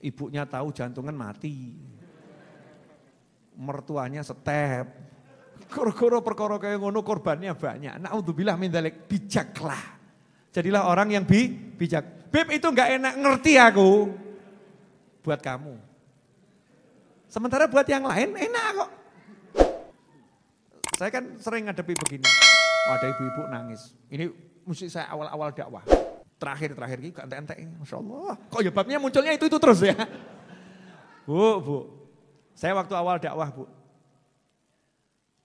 Ibunya tahu jantungan mati. Mertuanya setep Koro-koro perkoro kayak ngono korbannya banyak. Naudzubillah min dalik Bijaklah. Jadilah orang yang bi bijak. Bib itu nggak enak ngerti aku. Buat kamu. Sementara buat yang lain enak kok. Saya kan sering ngadepi begini. Oh, ada ibu-ibu nangis. Ini mesti saya awal-awal dakwah. Terakhir-terakhir ini -terakhir, ente entek Masya Allah. Kok ya babnya munculnya itu-itu terus ya. Bu, bu. Saya waktu awal dakwah bu.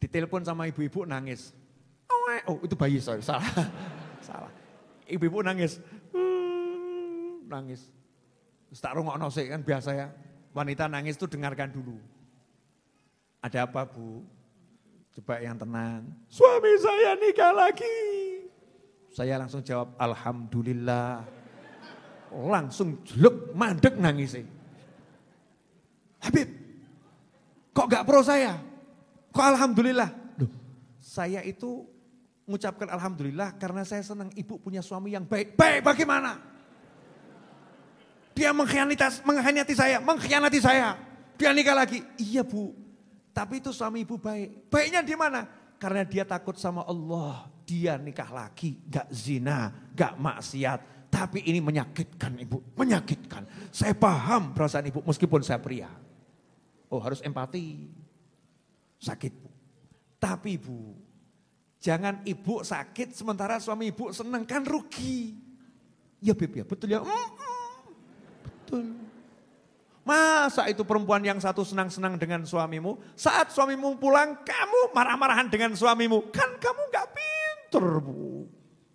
Ditelepon sama ibu-ibu nangis. Oh itu bayi sorry salah. <laughs> salah. Ibu-ibu nangis. Hmm, nangis. Ustaz Rungok sih kan biasa ya. Wanita nangis tuh dengarkan dulu. Ada apa bu? Coba yang tenang. Suami saya nikah lagi. Saya langsung jawab Alhamdulillah. Langsung jelek mandek nangis Habib, kok gak pro saya? Kok alhamdulillah? Duh, saya itu mengucapkan alhamdulillah karena saya senang ibu punya suami yang baik. Baik bagaimana? Dia mengkhianati, mengkhianati saya, mengkhianati saya. Dia nikah lagi. Iya bu, tapi itu suami ibu baik. Baiknya di mana? Karena dia takut sama Allah. Dia nikah lagi, gak zina, gak maksiat. Tapi ini menyakitkan ibu, menyakitkan. Saya paham perasaan ibu meskipun saya pria. Oh harus empati sakit. Tapi ibu, jangan ibu sakit sementara suami ibu seneng kan rugi. Ya Beb ya, betul ya. Mm -mm. Betul. Masa itu perempuan yang satu senang-senang dengan suamimu, saat suamimu pulang kamu marah-marahan dengan suamimu. Kan kamu gak pinter bu.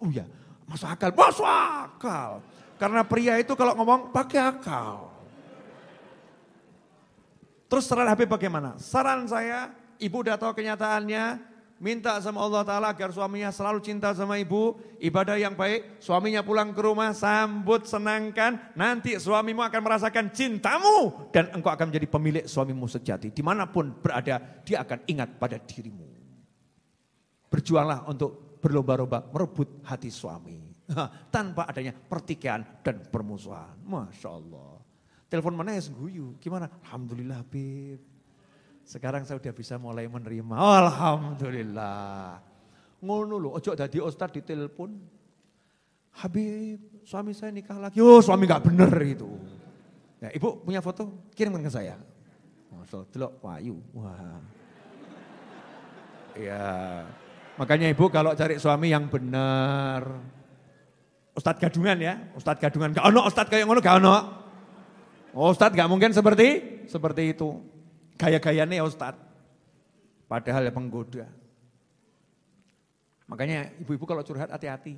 Oh ya, masuk akal, masuk akal. Karena pria itu kalau ngomong pakai akal. Terus saran HP bagaimana? Saran saya ibu udah tahu kenyataannya, minta sama Allah Ta'ala agar suaminya selalu cinta sama ibu, ibadah yang baik, suaminya pulang ke rumah, sambut, senangkan, nanti suamimu akan merasakan cintamu, dan engkau akan menjadi pemilik suamimu sejati. Dimanapun berada, dia akan ingat pada dirimu. Berjuanglah untuk berlomba-lomba merebut hati suami. Tanpa adanya pertikaian dan permusuhan. Masya Allah. Telepon mana ya sengguyu? Gimana? Alhamdulillah, Bib. Sekarang saya sudah bisa mulai menerima. Alhamdulillah. Ngono lho, ojo dadi ustaz ditelepon. Habib, suami saya nikah lagi. oh suami gak bener itu. Ya, ibu punya foto, kirim ke saya. Masya delok payu. Wah. Ya, makanya ibu kalau cari suami yang benar. Ustadz gadungan ya, Ustadz gadungan. Gak ono, Ustadz kayak ngono, gak ono. Oh, Ustadz gak mungkin seperti seperti itu. Gaya-gayanya Ustadz. Padahal ya penggoda. Makanya ibu-ibu kalau curhat hati-hati.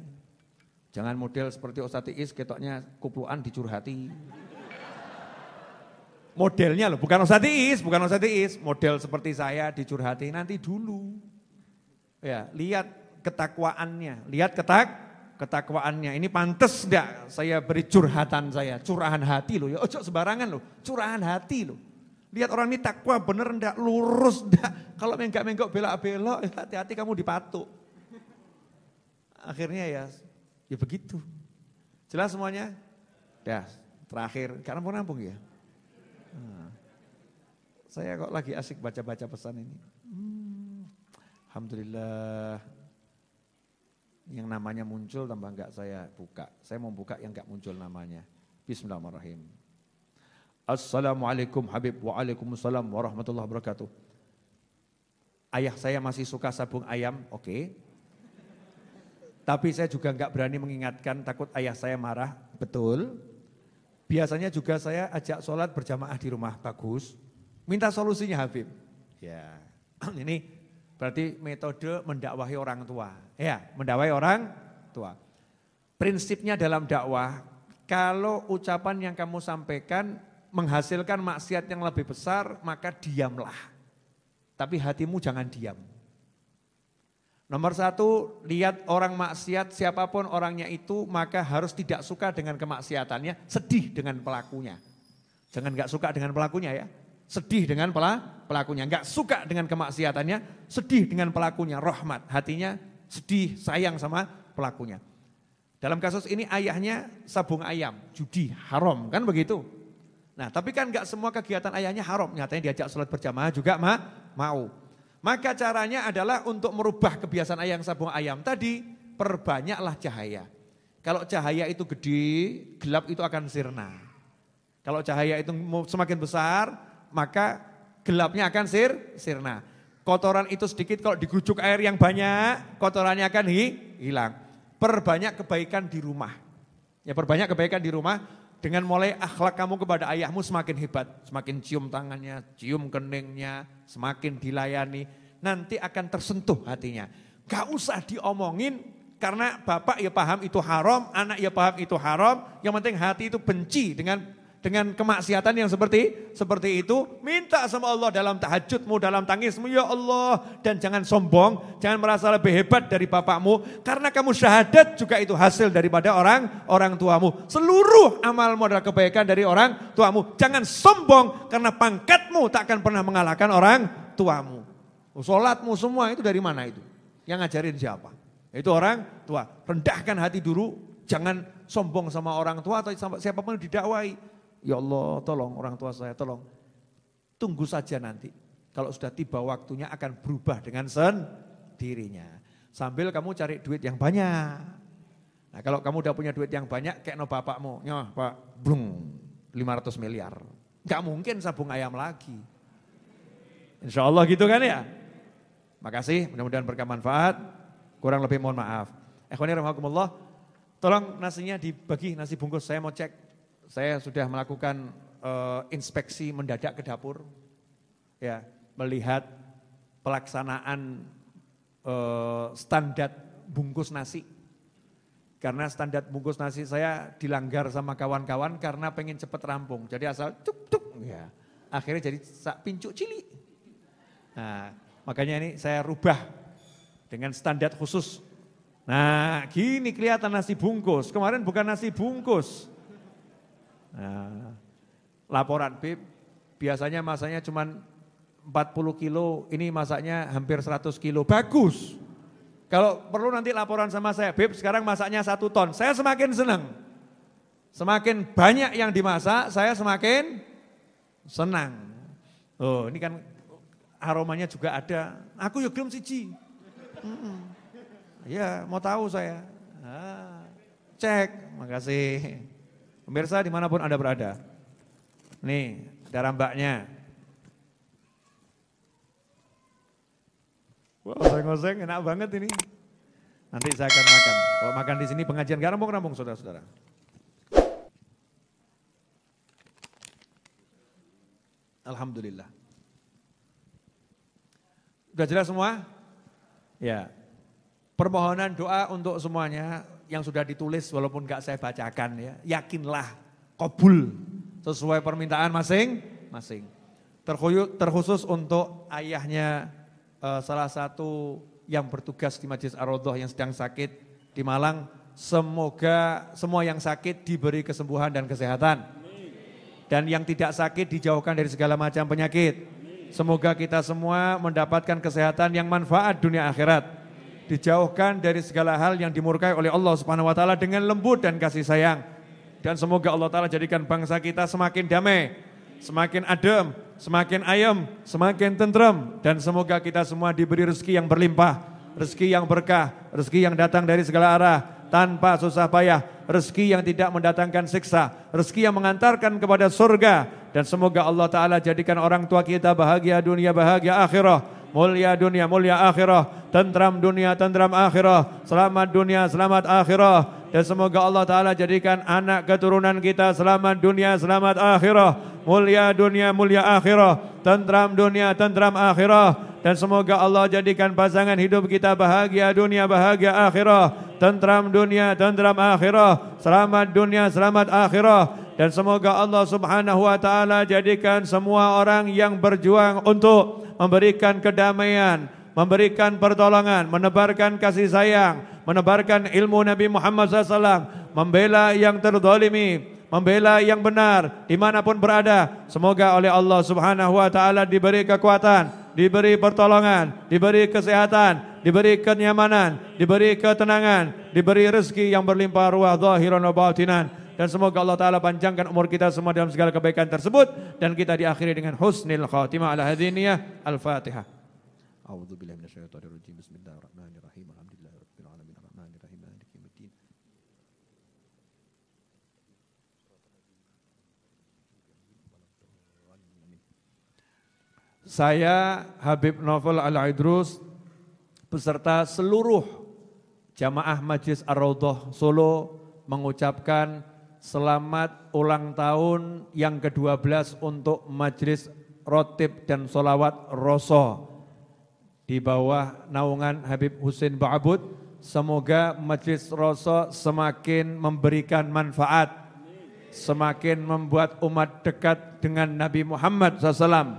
Jangan model seperti Ustadz Iis ketoknya kupluan dicurhati. Modelnya loh, bukan Ustadz Iis, bukan Ustadz Iis. Model seperti saya dicurhati nanti dulu. Ya, lihat ketakwaannya, lihat ketak ketakwaannya. Ini pantas enggak saya beri curhatan saya, curahan hati loh ya. Ojo sembarangan loh, curahan hati loh. Lihat orang ini takwa bener ndak lurus ndak. Kalau menggak-menggok belok belok ya hati-hati kamu dipatuk. Akhirnya ya ya begitu. Jelas semuanya? Ya, terakhir karena mau nampung ya. Ah. saya kok lagi asik baca-baca pesan ini. Hmm, alhamdulillah yang namanya muncul tambah enggak saya buka. Saya mau buka yang enggak muncul namanya. Bismillahirrahmanirrahim. Assalamualaikum Habib. Waalaikumsalam warahmatullahi wabarakatuh. Ayah saya masih suka sabung ayam, oke. Okay. Tapi saya juga nggak berani mengingatkan, takut ayah saya marah. Betul. Biasanya juga saya ajak sholat berjamaah di rumah, bagus. Minta solusinya Habib. Ya, <clears throat> ini berarti metode mendakwahi orang tua. Ya, mendakwahi orang tua. Prinsipnya dalam dakwah, kalau ucapan yang kamu sampaikan menghasilkan maksiat yang lebih besar, maka diamlah. Tapi hatimu jangan diam. Nomor satu, lihat orang maksiat, siapapun orangnya itu, maka harus tidak suka dengan kemaksiatannya, sedih dengan pelakunya. Jangan gak suka dengan pelakunya ya, sedih dengan pelakunya. Gak suka dengan kemaksiatannya, sedih dengan pelakunya, rahmat. Hatinya sedih, sayang sama pelakunya. Dalam kasus ini ayahnya sabung ayam, judi, haram, kan begitu. Nah tapi kan nggak semua kegiatan ayahnya haram. Nyatanya diajak sholat berjamaah juga ma mau. Maka caranya adalah untuk merubah kebiasaan ayam sabung ayam tadi. Perbanyaklah cahaya. Kalau cahaya itu gede, gelap itu akan sirna. Kalau cahaya itu semakin besar, maka gelapnya akan sir sirna. Kotoran itu sedikit kalau digujuk air yang banyak, kotorannya akan hi, hilang. Perbanyak kebaikan di rumah. Ya perbanyak kebaikan di rumah, dengan mulai akhlak kamu kepada ayahmu semakin hebat, semakin cium tangannya, cium keningnya, semakin dilayani, nanti akan tersentuh hatinya. Gak usah diomongin karena bapak ya paham itu haram, anak ya paham itu haram, yang penting hati itu benci dengan dengan kemaksiatan yang seperti seperti itu, minta sama Allah dalam tahajudmu, dalam tangismu, ya Allah, dan jangan sombong, jangan merasa lebih hebat dari bapakmu, karena kamu syahadat juga itu hasil daripada orang orang tuamu. Seluruh amalmu adalah kebaikan dari orang tuamu. Jangan sombong karena pangkatmu tak akan pernah mengalahkan orang tuamu. Oh, Salatmu semua itu dari mana itu? Yang ngajarin siapa? Itu orang tua. Rendahkan hati dulu, jangan sombong sama orang tua atau sama siapapun didakwai. Ya Allah tolong orang tua saya tolong. Tunggu saja nanti. Kalau sudah tiba waktunya akan berubah dengan dirinya Sambil kamu cari duit yang banyak. Nah kalau kamu udah punya duit yang banyak kayak no bapakmu. Nyoh pak, blung 500 miliar. Gak mungkin sabung ayam lagi. Insya Allah gitu kan ya. Makasih, mudah-mudahan berkah manfaat. Kurang lebih mohon maaf. Eh, Allah tolong nasinya dibagi nasi bungkus saya mau cek saya sudah melakukan uh, inspeksi mendadak ke dapur, ya melihat pelaksanaan uh, standar bungkus nasi. Karena standar bungkus nasi saya dilanggar sama kawan-kawan karena pengen cepat rampung. Jadi asal cuk cuk ya. Akhirnya jadi sak pincuk cili. Nah, makanya ini saya rubah dengan standar khusus. Nah, gini kelihatan nasi bungkus. Kemarin bukan nasi bungkus. Nah, laporan BIP biasanya masanya cuma 40 kilo, ini masaknya hampir 100 kilo. Bagus. Kalau perlu nanti laporan sama saya, BIP sekarang masaknya satu ton. Saya semakin senang. Semakin banyak yang dimasak, saya semakin senang. Oh, ini kan aromanya juga ada. Aku ya gelem siji. Iya mau tahu saya. Ah, cek, makasih. Pemirsa dimanapun Anda berada. Nih, darah mbaknya. Wah, wow, oseng enak banget ini. Nanti saya akan makan. Kalau makan di sini pengajian gak rambung-rambung, saudara-saudara. Alhamdulillah. Sudah jelas semua? Ya. Permohonan doa untuk semuanya yang sudah ditulis walaupun gak saya bacakan ya. Yakinlah, kobul sesuai permintaan masing-masing. Terkhusus untuk ayahnya uh, salah satu yang bertugas di Majlis ar yang sedang sakit di Malang. Semoga semua yang sakit diberi kesembuhan dan kesehatan. Dan yang tidak sakit dijauhkan dari segala macam penyakit. Semoga kita semua mendapatkan kesehatan yang manfaat dunia akhirat dijauhkan dari segala hal yang dimurkai oleh Allah Subhanahu wa taala dengan lembut dan kasih sayang. Dan semoga Allah taala jadikan bangsa kita semakin damai, semakin adem, semakin ayem, semakin tentrem dan semoga kita semua diberi rezeki yang berlimpah, rezeki yang berkah, rezeki yang datang dari segala arah tanpa susah payah, rezeki yang tidak mendatangkan siksa, rezeki yang mengantarkan kepada surga dan semoga Allah taala jadikan orang tua kita bahagia dunia, bahagia akhirat mulia dunia, mulia akhirah, tentram dunia, tentram akhirah, selamat dunia, selamat akhirah, Dan semoga Allah Ta'ala jadikan anak keturunan kita selamat dunia, selamat akhirah. Mulia dunia, mulia akhirah. Tentram dunia, tentram akhirah. Dan semoga Allah jadikan pasangan hidup kita bahagia dunia, bahagia akhirah. Tentram dunia, tentram akhirah. Selamat dunia, selamat akhirah. Dan semoga Allah Subhanahu Wa Ta'ala jadikan semua orang yang berjuang untuk memberikan kedamaian. memberikan pertolongan, menebarkan kasih sayang, menebarkan ilmu Nabi Muhammad SAW, membela yang terdolimi, membela yang benar dimanapun berada. Semoga oleh Allah Subhanahu Wa Taala diberi kekuatan, diberi pertolongan, diberi kesehatan, diberi kenyamanan, diberi ketenangan, diberi rezeki yang berlimpah ruah zahiran wa batinan. Dan semoga Allah Ta'ala panjangkan umur kita semua dalam segala kebaikan tersebut. Dan kita diakhiri dengan husnil khatimah ala hadiniyah al-fatihah. أعوذ بالله Saya Habib Novel al Aidrus beserta seluruh jamaah Majlis Ar-Raudhah Solo mengucapkan selamat ulang tahun yang ke-12 untuk Majlis Rotib dan Solawat Rosoh di bawah naungan Habib Husin Ba'abud. Semoga Majlis Rosso semakin memberikan manfaat, semakin membuat umat dekat dengan Nabi Muhammad SAW.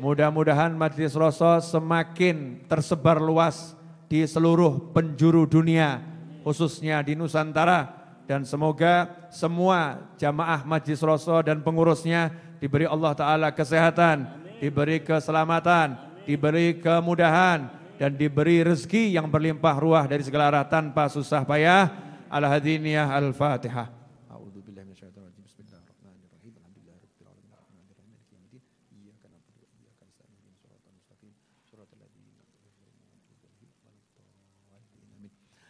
Mudah-mudahan Majlis Rosso semakin tersebar luas di seluruh penjuru dunia, khususnya di Nusantara dan semoga semua jamaah Majlis Rosso dan pengurusnya diberi Allah Ta'ala kesehatan, diberi keselamatan, diberi kemudahan dan diberi rezeki yang berlimpah ruah dari segala arah tanpa susah payah. Al-Hadiniyah Al-Fatihah.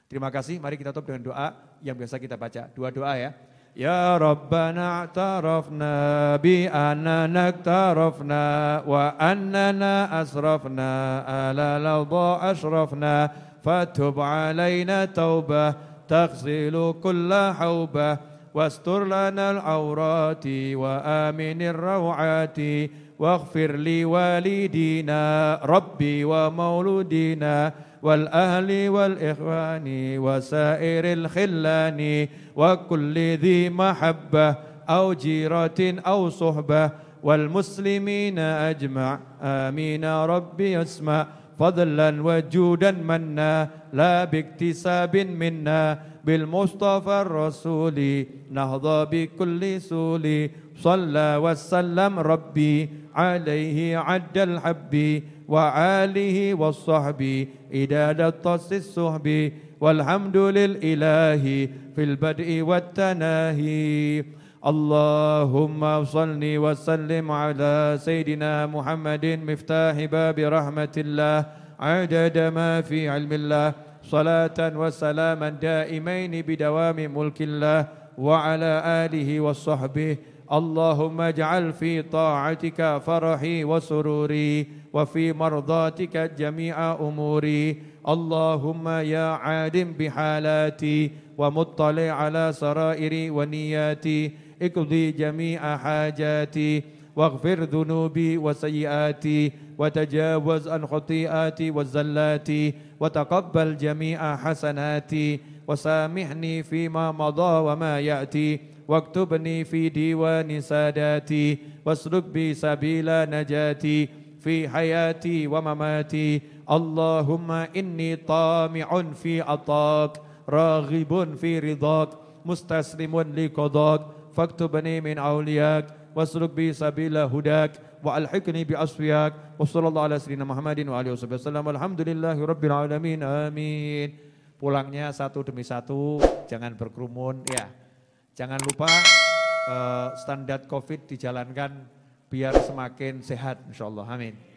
Terima kasih. Mari kita tutup dengan doa yang biasa kita baca. Dua doa ya. يا ربنا اعترفنا بأننا اقترفنا وأننا أسرفنا على الأرض أشرفنا فتب علينا توبة تغسل كل حوبة واستر لنا العورات وآمن الروعات واغفر لوالدينا ربي ومولودينا والأهل والإخوان وسائر الخلان وكل ذي محبة أو جيرة أو صحبة والمسلمين أجمع آمين ربي اسمع فضلا وجودا منا لا باكتساب منا بالمصطفى الرسول نهضى بكل سول صلى وسلم ربي عليه عد الحب وآله والصحب إداد التص الصحب والحمد للإله في البدء والتناهي اللهم صل وسلم على سيدنا محمد مفتاح باب رحمة الله عدد ما في علم الله صلاة وسلاما دائمين بدوام ملك الله وعلى آله وصحبه اللهم اجعل في طاعتك فرحي وسروري وفي مرضاتك جميع أموري اللهم يا عالم بحالاتي ومطلع على سرائري ونياتي اقضي جميع حاجاتي واغفر ذنوبي وسيئاتي وتجاوز عن خطيئاتي وزلاتي وتقبل جميع حسناتي وسامحني فيما مضى وما يأتي واكتبني في ديوان ساداتي واسلك بي سبيل نجاتي في حياتي ومماتي اللهم إني طامع في عطاك راغب في رضاك مستسلم لقضاك فاكتبني من أولياك واسلك بي سبيل هداك وألحقني بأصفياك وصلى الله على سيدنا محمد وعلى آله وسلم والحمد لله رب العالمين آمين pulangnya satu demi satu jangan berkerumun ya jangan lupa uh, standar covid dijalankan biar semakin sehat insyaallah amin